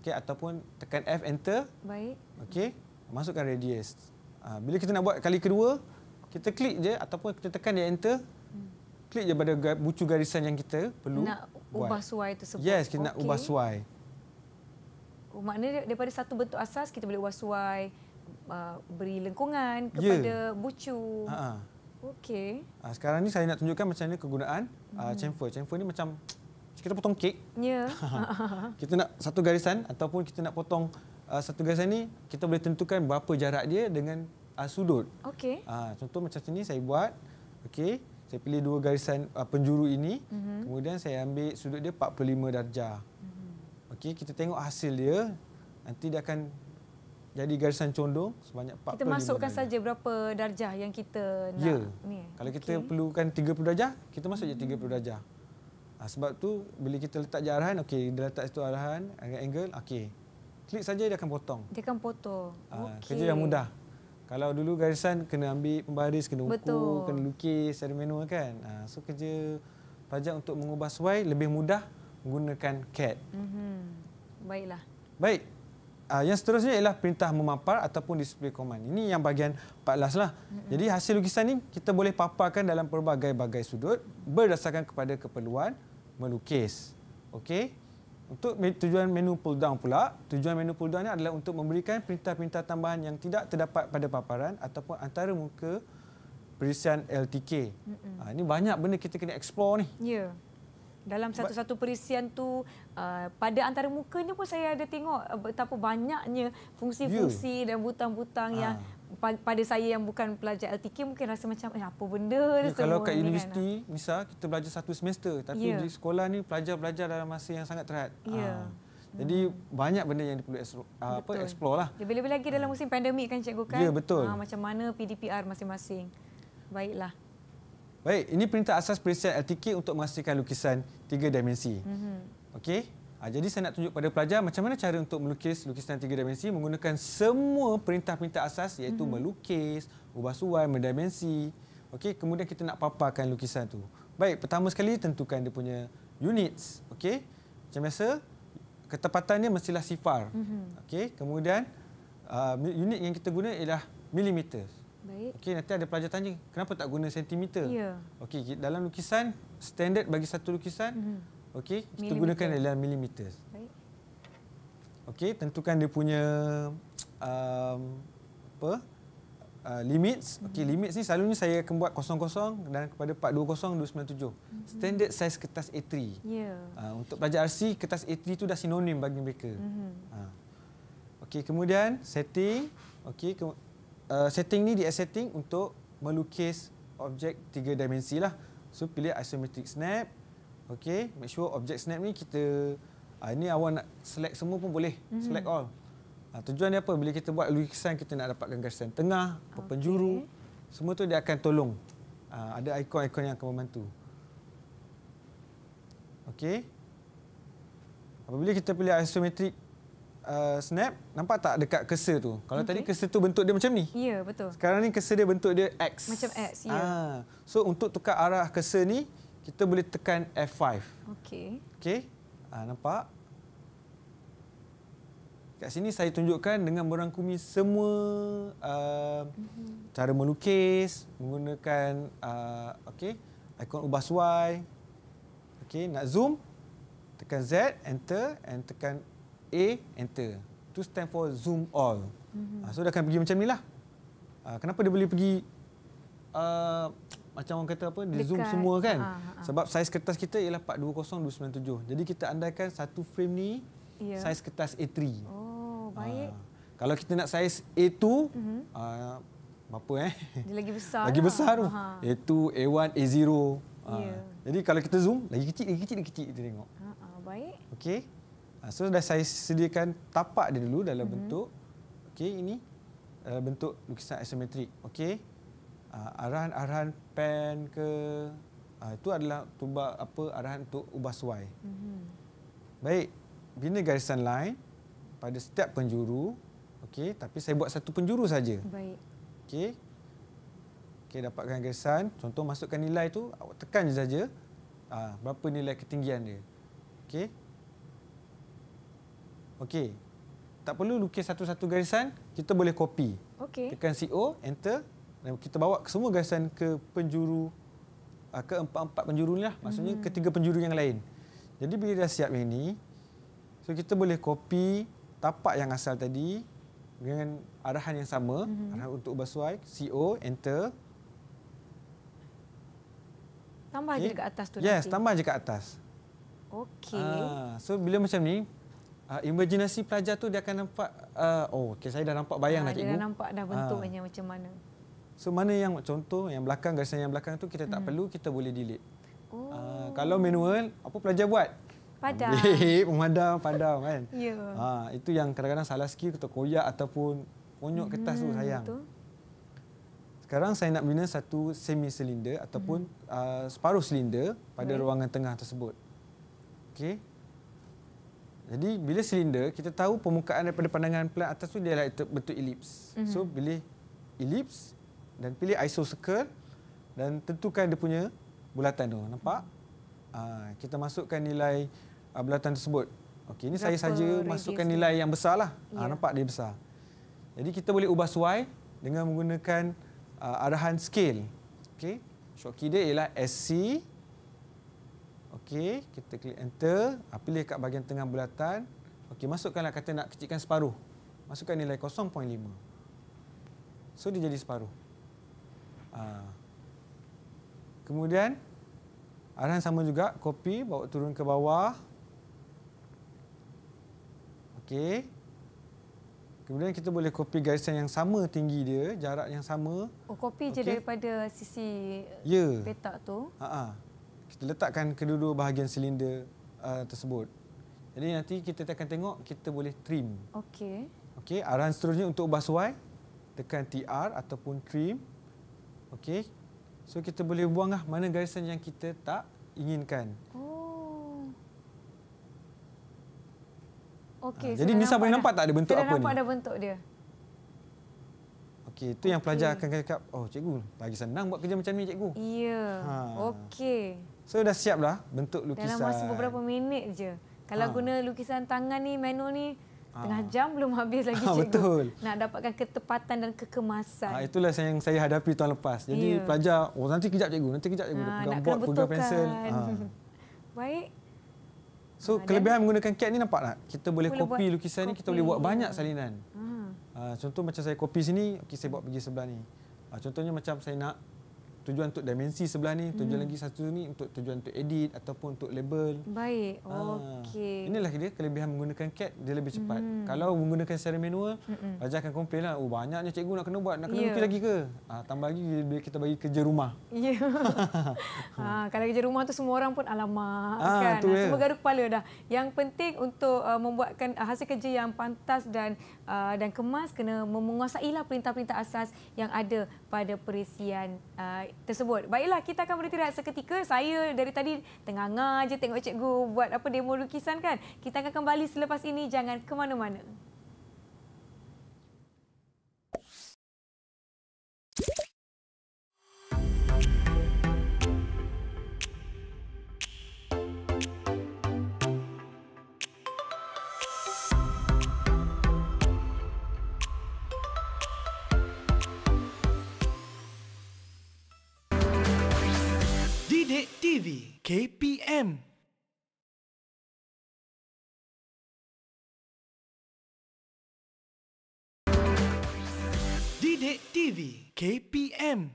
okey ataupun tekan F enter baik okey masukkan radius uh, bila kita nak buat kali kedua kita klik je ataupun kita tekan dia enter hmm. klik je pada bucu garisan yang kita perlu nak buat. ubah suai tersebut yes kita okay. nak ubah suai oh, maknanya daripada satu bentuk asas kita boleh ubah suai ah, beri lengkungan ya. kepada yeah. bucu ha uh Okey. Uh, sekarang ni saya nak tunjukkan macam ni kegunaan ah, hmm. uh, chamfer. Chamfer ni macam *tsk* kita potong kek. Ya. Yeah. *laughs* *laughs* kita nak satu garisan ataupun kita nak potong uh, satu garisan ni, kita boleh tentukan berapa jarak dia dengan uh, sudut. Okey. Uh, contoh macam sini saya buat. Okey. Saya pilih dua garisan uh, penjuru ini. Mm-hmm. Kemudian saya ambil sudut dia 45 darjah. Mm-hmm. Okey, kita tengok hasil dia. Nanti dia akan jadi garisan condong sebanyak 45 Kita masukkan saja berapa darjah yang kita nak ya. ni. Kalau kita okay. perlukan 30 darjah, kita masuk je hmm. 30 darjah. Ha, sebab tu bila kita letak je arahan, okey, dia letak situ arahan, angle, okey. Klik saja dia akan potong. Dia akan potong. Ha, ah, okay. Kerja yang mudah. Kalau dulu garisan kena ambil pembaris, kena ukur, Betul. kena lukis secara manual kan. Ha, so kerja pajak untuk mengubah suai lebih mudah menggunakan CAD. Mm-hmm. Baiklah. Baik uh, yang seterusnya ialah perintah memapar ataupun display command. Ini yang bahagian 14 lah. Mm-hmm. Jadi hasil lukisan ini kita boleh paparkan dalam pelbagai-bagai sudut berdasarkan kepada keperluan melukis. Okey. Untuk tujuan menu pull down pula, tujuan menu pull down ni adalah untuk memberikan perintah-perintah tambahan yang tidak terdapat pada paparan ataupun antara muka perisian LTK. Mm-hmm. Ha, ah, ini banyak benda kita kena explore ni. Ya. Yeah dalam satu-satu perisian tu uh, pada antara mukanya pun saya ada tengok uh, betapa banyaknya fungsi-fungsi ya. dan butang-butang ha. yang ah. pada saya yang bukan pelajar LTK mungkin rasa macam eh apa benda ya, semua kalau kat kan? universiti kan? misal kita belajar satu semester tapi yeah. di sekolah ni pelajar-pelajar dalam masa yang sangat terhad yeah. Ya. ha. Hmm. jadi hmm. banyak benda yang perlu explore, ah, apa explore lah lebih-lebih lagi dalam ah. musim pandemik kan cikgu kan ya betul ha, macam mana PDPR masing-masing baiklah Baik, ini perintah asas perisian LTK untuk menghasilkan lukisan tiga dimensi. Mm-hmm. Okey, ha, jadi saya nak tunjuk pada pelajar macam mana cara untuk melukis lukisan tiga dimensi menggunakan semua perintah-perintah asas iaitu mm-hmm. melukis, ubah suai, mendimensi. Okey, kemudian kita nak paparkan lukisan tu. Baik, pertama sekali tentukan dia punya units. Okey, macam biasa, ketepatannya mestilah sifar. Mm-hmm. Okey, kemudian uh, unit yang kita guna ialah milimeter. Baik. Okey, nanti ada pelajar tanya, kenapa tak guna sentimeter? Ya. Okey, dalam lukisan standard bagi satu lukisan, mm -hmm. okey, kita millimeter. gunakan dalam millimeters. Baik. Okey, tentukan dia punya um, apa? Uh, limits. Mm -hmm. Okey, limits ni selalunya saya akan buat kosong-kosong dan kepada part 20 297. Mm -hmm. Standard size kertas A3. Ya. Yeah. Uh, untuk pelajar RC, kertas A3 tu dah sinonim bagi mereka. Mm -hmm. uh. Okey, kemudian setting. Okey, kemudian Uh, setting ni di setting untuk melukis objek tiga dimensi lah. So pilih isometric snap. Okay, make sure objek snap ni kita uh, ini awak nak select semua pun boleh. Mm -hmm. Select all. Uh, tujuan dia apa? Bila kita buat lukisan kita nak dapat garisan tengah, okay. penjuru, semua tu dia akan tolong. Uh, ada ikon-ikon yang akan membantu. Okay. Apabila kita pilih isometric uh, snap, nampak tak dekat cursor tu? Kalau okay. Mhm. tadi cursor tu bentuk dia macam ni. Ya, yeah, betul. Sekarang ni cursor dia bentuk dia X. Macam X, ya. Yeah. Ah. So untuk tukar arah cursor ni, kita boleh tekan F5. Okey. Okey. Ah, nampak? Kat sini saya tunjukkan dengan merangkumi semua uh, mm -hmm. cara melukis menggunakan uh, okay, ikon ubah suai. Okay, nak zoom, tekan Z, enter and tekan A, enter. Itu stand for Zoom All. Mm-hmm. So, dia akan pergi macam ni lah. Ah, kenapa dia boleh pergi uh, macam orang kata apa, dia Dekat. zoom semua kan? Ha, ha. Sebab saiz kertas kita ialah 420 Jadi, kita andaikan satu frame ni yeah. saiz kertas A3. Oh, baik. Ha. Kalau kita nak saiz A2, mm-hmm. uh, apa eh? Dia lagi besar. lagi lah. besar lah. tu. Ha. A2, A1, A0. Yeah. Ya. jadi, kalau kita zoom, lagi kecil, lagi kecil, lagi kecil kita tengok. Ha, ha. Baik. Okey. Ha, so dah saya sediakan tapak dia dulu dalam mm-hmm. bentuk okey ini dalam eh, bentuk lukisan isometrik. Okey. Uh, arahan-arahan pen ke uh, itu adalah tubak apa arahan untuk ubah suai. Mm-hmm. Baik, bina garisan line pada setiap penjuru. Okey, tapi saya buat satu penjuru saja. Baik. Okey. Okey, dapatkan garisan. Contoh masukkan nilai tu, awak tekan saja. Uh, berapa nilai ketinggian dia. Okey. Okey. Tak perlu lukis satu-satu garisan, kita boleh copy. Okey. Tekan CO, enter dan kita bawa semua garisan ke penjuru ah, ke empat-empat penjuru lah. Maksudnya hmm. ketiga penjuru yang lain. Jadi bila dah siap yang ini, so kita boleh copy tapak yang asal tadi dengan arahan yang sama, hmm. arahan untuk ubah suai, CO, enter. Tambah okay. je dekat atas tu yes, nanti. Yes, tambah je dekat atas. Okey. Ah, so bila macam ni, uh, ah, imaginasi pelajar tu dia akan nampak uh, oh okey saya dah nampak bayang dah uh, cikgu. Dia dah nampak dah bentuknya ah. uh. macam mana. So mana yang contoh yang belakang garisan yang belakang tu kita tak hmm. perlu kita boleh delete. Oh. Uh, kalau manual apa pelajar buat? Padam. Memadam, *laughs* padam kan. Yeah. Ya. Uh, itu yang kadang-kadang salah skill kita koyak ataupun konyok hmm, kertas hmm, tu sayang. Betul. Sekarang saya nak bina satu semi silinder ataupun hmm. uh, separuh silinder pada Baik. ruangan tengah tersebut. Okey. Jadi bila silinder kita tahu permukaan daripada pandangan plan atas tu dia adalah bentuk elips. Mm-hmm. So pilih elips dan pilih isocircle dan tentukan dia punya bulatan tu. Nampak? Uh, kita masukkan nilai uh, bulatan tersebut. Okey, ini saya saja masukkan nilai yang besar lah. Yeah. Uh, ya. nampak dia besar. Jadi kita boleh ubah suai dengan menggunakan uh, arahan scale. Okey. Shock key dia ialah SC Okey, kita klik enter, ha, pilih kat bahagian tengah bulatan. Okey, masukkanlah kata nak kecilkan separuh. Masukkan nilai 0.5. So dia jadi separuh. Ha. Kemudian arahan sama juga, copy bawa turun ke bawah. Okey. Kemudian kita boleh copy garisan yang sama tinggi dia, jarak yang sama. Oh, copy okay. je daripada sisi yeah. petak tu. Ha -ha kita letakkan kedua-dua bahagian silinder uh, tersebut. Jadi nanti kita akan tengok kita boleh trim. Okey. Okey, arahan seterusnya untuk ubah suai tekan TR ataupun trim. Okey. So kita boleh buanglah mana garisan yang kita tak inginkan. Oh. Okey. Ha, jadi Nisa boleh nampak tak ada bentuk apa ni? Nampak ada bentuk dia. Okey, itu okay. yang pelajar akan cakap, "Oh, cikgu, lagi senang buat kerja macam ni, cikgu." Ya. Yeah. Ha. Okey. So dah siap dah bentuk lukisan. Dalam masa beberapa minit je. Kalau ha. guna lukisan tangan ni manual ni Tengah ah. jam belum habis lagi ah, cikgu. Betul. Nak dapatkan ketepatan dan kekemasan. Ha, itulah yang saya hadapi tahun lepas. Jadi yeah. pelajar, oh, nanti kejap cikgu. Nanti kejap cikgu. Ha, nak kena betulkan. Pensel. Ha. *laughs* Baik. So ha, kelebihan dan menggunakan CAD ni nampak tak? Kita boleh, kopi lukisan copy. ni, kita boleh buat banyak salinan. Ha. Ha, contoh macam saya copy sini, okay, saya buat pergi sebelah ni. Ha, contohnya macam saya nak tujuan untuk dimensi sebelah ni, tujuan hmm. lagi satu ni untuk tujuan untuk edit ataupun untuk label. Baik. Ha. Okey. Inilah dia kelebihan menggunakan CAD, dia lebih cepat. Hmm. Kalau menggunakan secara manual, hmm. raja akan komplain lah, oh banyaknya cikgu nak kena buat, nak kena yeah. Ya. lukis lagi ke? Ha, tambah lagi bila kita bagi kerja rumah. Ya. Yeah. *laughs* ha, kalau kerja rumah tu semua orang pun alamak ha, kan. Ya. Semua garuk kepala dah. Yang penting untuk uh, membuatkan uh, hasil kerja yang pantas dan Ah, dan kemas kena menguasailah perintah-perintah asas yang ada pada perisian uh, tersebut. Baiklah kita akan beritirat seketika. Saya dari tadi tengah ngaji tengok cikgu buat apa demo lukisan kan. Kita akan kembali selepas ini jangan ke mana-mana. Cek TV KPM Didik TV KPM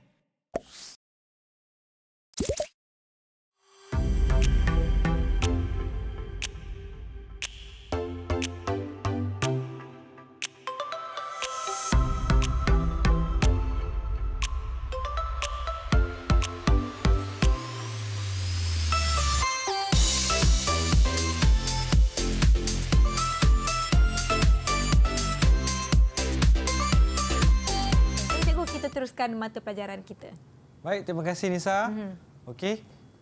menerangkan mata pelajaran kita. Baik, terima kasih Nisa. Mm-hmm. Okey.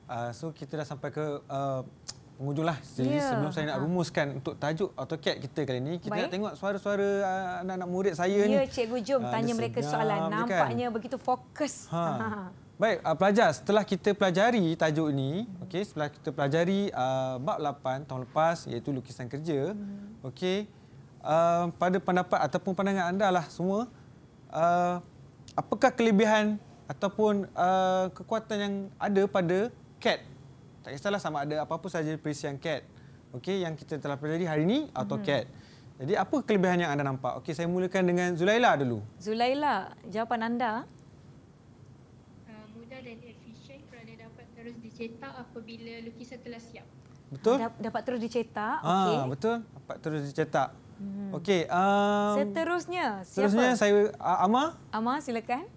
Uh, so kita dah sampai ke uh, pengujunglah. Jadi yeah. sebelum saya nak ha. rumuskan ha. untuk tajuk AutoCAD kita kali ini, kita Baik. nak tengok suara-suara ah, anak-anak murid saya yeah, ni. Ya, cikgu jom uh, tanya mereka soalan. Kan? Nampaknya kan? begitu fokus. Ha. *laughs* Baik, uh, pelajar, setelah kita pelajari tajuk ini, okey, setelah kita pelajari uh, bab 8 tahun lepas iaitu lukisan kerja, hmm okey, uh, pada pendapat ataupun pandangan anda lah semua, uh, apakah kelebihan ataupun uh, kekuatan yang ada pada CAT? Tak kisahlah sama ada apa-apa saja perisian CAT. Okey, yang kita telah pelajari hari ini atau hmm. CAT. Jadi apa kelebihan yang anda nampak? Okey, saya mulakan dengan Zulaila dulu. Zulaila, jawapan anda? Uh, mudah dan efisien kerana dapat terus dicetak apabila lukisan telah siap. Betul? Dapat terus dicetak. Ah, okay. Betul. Dapat terus dicetak. Hmm. Okey, um, seterusnya siapa? Seterusnya saya uh, Ama. Ama silakan.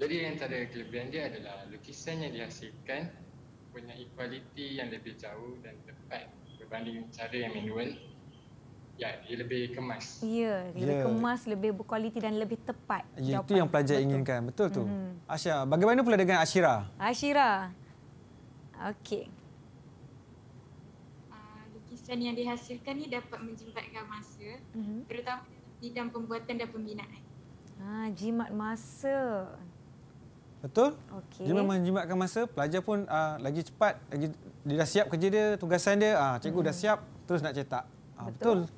Jadi antara kelebihan dia adalah lukisan yang dihasilkan punya kualiti yang lebih jauh dan tepat berbanding cara yang manual. Ya, dia lebih kemas. Ya, dia ya. kemas lebih berkualiti dan lebih tepat. Ya, itu yang pelajar betul. inginkan. Betul tu. Hmm. Asya, bagaimana pula dengan Ashira? Ashira. Okey pelajaran yang dihasilkan ni dapat menjimatkan masa mm-hmm. terutama bidang pembuatan dan pembinaan. Ha jimat masa. Betul? Okey. Jimat menjimatkan masa, pelajar pun uh, lagi cepat lagi dia dah siap kerja dia, tugasan dia, ah uh, cikgu mm-hmm. dah mhm. siap terus nak cetak. uh, betul. betul.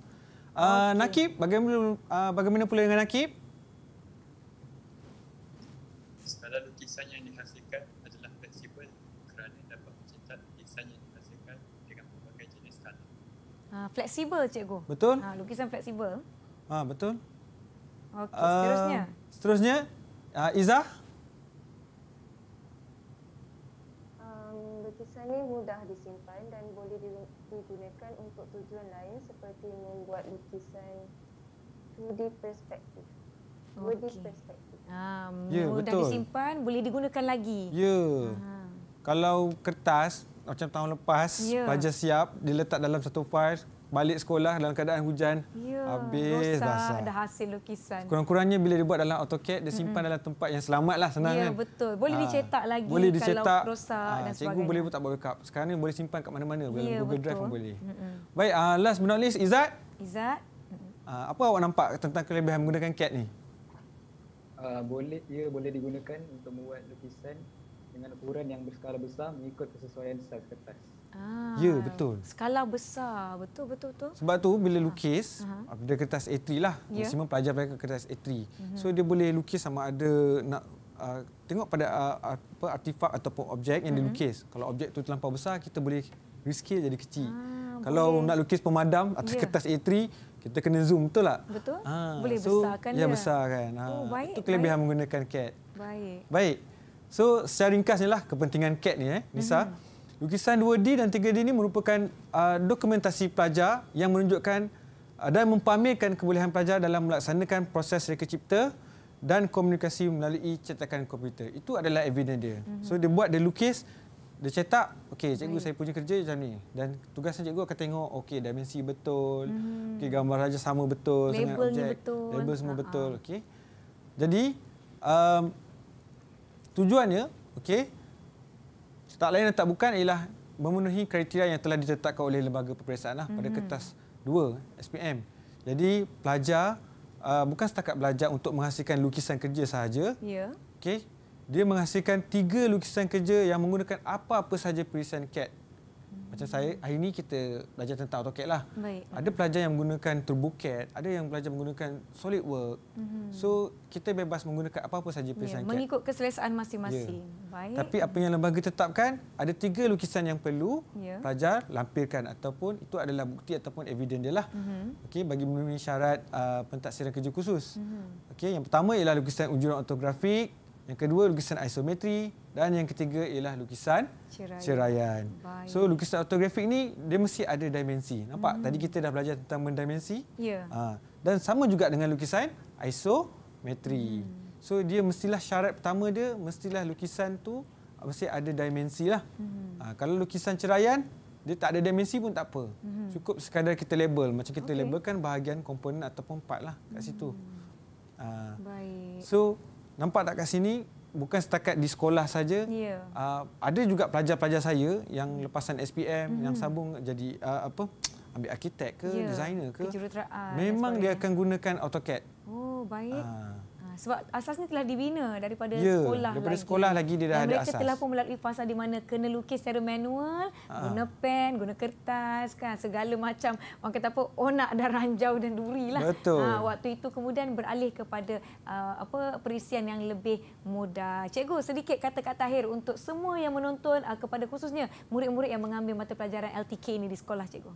Uh, ah, okay. Nakib, bagaimana, uh, bagaimana pula dengan Nakib? Sekadar lukisan Ah, fleksibel cikgu. Betul? Ha, lukisan fleksibel. Ha, betul. Okey, seterusnya. Uh, seterusnya, uh, Izzah. Lukisan ini mudah disimpan dan boleh digunakan untuk tujuan lain seperti membuat lukisan 2D perspektif. Okay. Ah, ya, mudah betul. disimpan, boleh digunakan lagi. Ya. Ha. Kalau kertas, macam tahun lepas yeah. Ya. pelajar siap diletak dalam satu fail balik sekolah dalam keadaan hujan yeah. habis Rosa, basah dah hasil lukisan kurang-kurangnya bila dibuat dalam AutoCAD dia simpan mm-hmm. dalam tempat yang selamatlah senang yeah, kan betul boleh ha. dicetak lagi boleh dicetak. kalau rosak ha, dan cikgu sebagainya cikgu boleh pun tak buat backup sekarang ni boleh simpan kat mana-mana dalam yeah, Google betul. Drive pun boleh mm-hmm. baik uh, last but not least Izat Izat uh, apa awak nampak tentang kelebihan menggunakan CAD ni uh, boleh ya boleh digunakan untuk membuat lukisan dengan ukuran yang berskala besar mengikut kesesuaian saiz kertas. Ah, ya, betul. Skala besar, betul, betul, betul. Sebab tu bila ah. lukis, ah. ada kertas A3 lah. Yeah. Maksimum pelajar mereka kertas A3. Mm-hmm. So dia boleh lukis sama ada nak uh, tengok pada uh, apa artifak ataupun objek yang mm-hmm. dilukis. Kalau objek tu terlampau besar, kita boleh rescale jadi kecil. Ah, Kalau boleh. nak lukis pemadam atau yeah. kertas A3, kita kena zoom, betul tak? Betul. Ah, boleh so, besarkan ya, dia. Ya, besarkan. Oh, baik. Itu kelebihan baik. menggunakan CAD. Baik. Baik. So secara ringkasnya lah kepentingan CAT ni, eh, Nisa. Hmm. Lukisan 2D dan 3D ini merupakan uh, dokumentasi pelajar yang menunjukkan uh, dan mempamerkan kebolehan pelajar dalam melaksanakan proses reka cipta dan komunikasi melalui cetakan komputer. Itu adalah evidence dia. Hmm. So dia buat, dia lukis, dia cetak, okey cikgu Baik. saya punya kerja macam ni. Dan tugasnya cikgu akan tengok, okey dimensi betul, hmm. okay, gambar raja sama betul, label sangat betul. label semua nah, betul. Okay. Jadi, um, Tujuannya, okey, tak lain dan tak bukan ialah memenuhi kriteria yang telah ditetapkan oleh lembaga peperiksaan lah pada mhm. kertas 2 SPM. Jadi pelajar uh, bukan setakat belajar untuk menghasilkan lukisan kerja sahaja. Ya. Okey. Dia menghasilkan tiga lukisan kerja yang menggunakan apa-apa sahaja perisian CAD. Macam saya hari ini kita belajar tentang AutoCAD lah. Baik. Ada pelajar yang menggunakan TurboCAD, ada yang pelajar menggunakan SolidWork. Mm-hmm. So kita bebas menggunakan apa-apa saja pilihan yeah, CAD. Mengikut keselesaan masing-masing. Yeah. Baik. Tapi apa yang lembaga tetapkan, ada tiga lukisan yang perlu yeah. pelajar lampirkan ataupun itu adalah bukti ataupun evidence dia lah. Mm-hmm. Okey bagi memenuhi syarat uh, pentaksiran kerja khusus. Mm-hmm. Okey yang pertama ialah lukisan unjuran autografik yang kedua lukisan isometri dan yang ketiga ialah lukisan ceraian. ceraian. So lukisan autografik ni dia mesti ada dimensi. Nampak? hmm Tadi kita dah belajar tentang mendimensi. Ya. Yeah. Ha. dan sama juga dengan lukisan isometri. Mm. So dia mestilah syarat pertama dia mestilah lukisan tu mesti ada dimensi lah. hmm Ha, kalau lukisan ceraian dia tak ada dimensi pun tak apa. hmm Cukup sekadar kita label macam kita okay. labelkan bahagian komponen ataupun part lah kat mm-hmm. situ. Hmm. Ha. Baik. So nampak tak kat sini bukan setakat di sekolah saja yeah. Ya. uh, ada juga pelajar-pelajar saya yang lepasan SPM mm yang sambung jadi uh, apa ambil arkitek ke yeah. designer ke memang dia akan gunakan AutoCAD oh baik uh, Ah, sebab asasnya telah dibina daripada ya, sekolah daripada sekolah lagi dia dah Dan ada mereka telah pun melalui fasa di mana kena lukis secara manual ha. guna pen guna kertas kan segala macam orang kata apa onak dan ranjau dan duri lah betul ha, waktu itu kemudian beralih kepada uh, apa perisian yang lebih mudah cikgu sedikit kata-kata akhir untuk semua yang menonton uh, kepada khususnya murid-murid yang mengambil mata pelajaran LTK ini di sekolah cikgu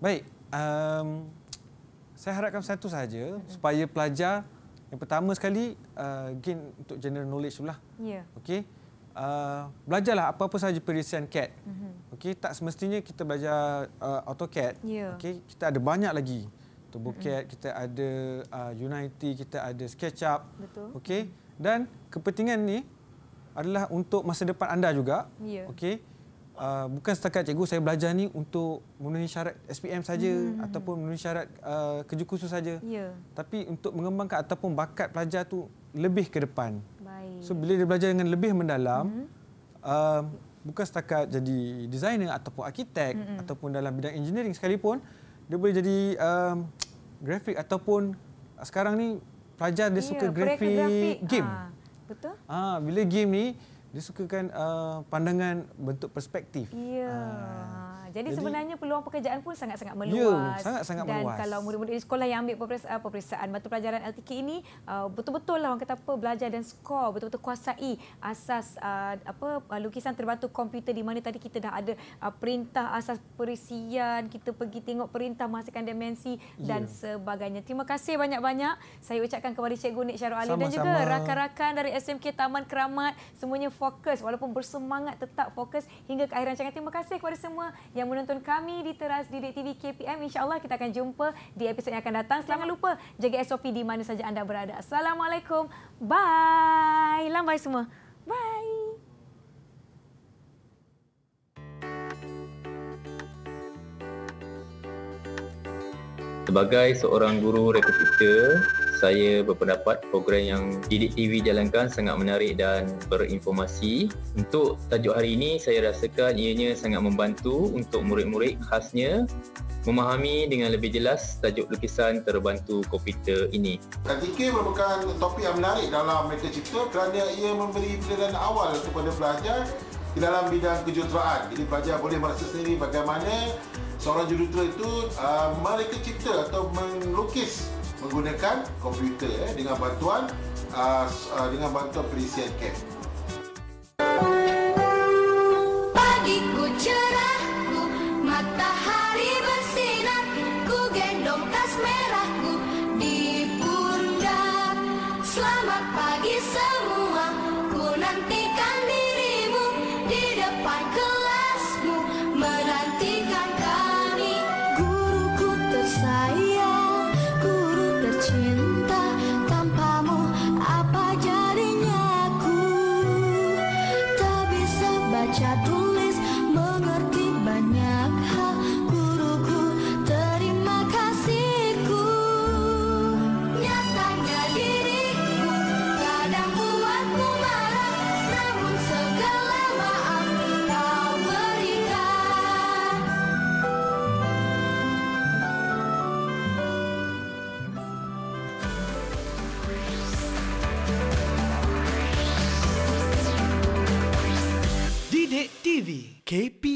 baik um, saya harapkan satu saja supaya pelajar yang pertama sekali, uh, gain untuk general knowledge pula. Ya. Yeah. Okey. Uh, belajarlah apa-apa sahaja perisian CAD. Mm -hmm. Okey, tak semestinya kita belajar uh, AutoCAD. Yeah. Okey, kita ada banyak lagi. Turbo CAD, mm -hmm. kita ada uh, Unity, kita ada SketchUp. Betul. Okey. Dan kepentingan ni adalah untuk masa depan anda juga. Ya. Yeah. Okey uh, bukan setakat cikgu saya belajar ni untuk memenuhi syarat SPM saja hmm. ataupun memenuhi syarat uh, kerja khusus saja. Yeah. Tapi untuk mengembangkan ataupun bakat pelajar tu lebih ke depan. Baik. So bila dia belajar dengan lebih mendalam, hmm. uh, bukan setakat jadi designer ataupun arkitek hmm, hmm. ataupun dalam bidang engineering sekalipun, dia boleh jadi uh, grafik ataupun sekarang ni pelajar dia yeah, suka grafik, grafik game. Ha. Betul? Ah, bila game ni dia sukakan uh, pandangan bentuk perspektif. Yeah. Ya. Uh, Ah, jadi sebenarnya peluang pekerjaan pun sangat-sangat ya, meluas. Ya, sangat-sangat dan meluas. kalau murid-murid di sekolah yang ambil peperiksaan, ah, peperiksaan batu pelajaran LTK ini, uh, betul-betul lah orang kata apa, belajar dan skor, betul-betul kuasai asas uh, apa lukisan terbantu komputer di mana tadi kita dah ada uh, perintah asas perisian, kita pergi tengok perintah masakan dimensi dan ya. sebagainya. Terima kasih banyak-banyak. Saya ucapkan kepada Cikgu Nik Syarul Ali dan juga rakan-rakan dari SMK Taman Keramat, semuanya fokus walaupun bersemangat tetap fokus hingga ke akhir rancangan. Terima kasih kepada semua yang menonton kami di teras Didik TV KPM. InsyaAllah kita akan jumpa di episod yang akan datang. Jangan ya. lupa jaga SOP di mana saja anda berada. Assalamualaikum. Bye. Lambai semua. Bye. Sebagai seorang guru repetitor, saya berpendapat program yang Didik TV jalankan sangat menarik dan berinformasi. Untuk tajuk hari ini, saya rasakan ianya sangat membantu untuk murid-murid khasnya memahami dengan lebih jelas tajuk lukisan terbantu komputer ini. KTK merupakan topik yang menarik dalam mereka cipta kerana ia memberi pelajaran awal kepada pelajar di dalam bidang kejuruteraan. Jadi pelajar boleh merasa sendiri bagaimana seorang jurutera itu uh, mereka cipta atau melukis menggunakan komputer eh, dengan bantuan uh, uh, dengan bantuan perisian cam. Pagi ku cerah. KP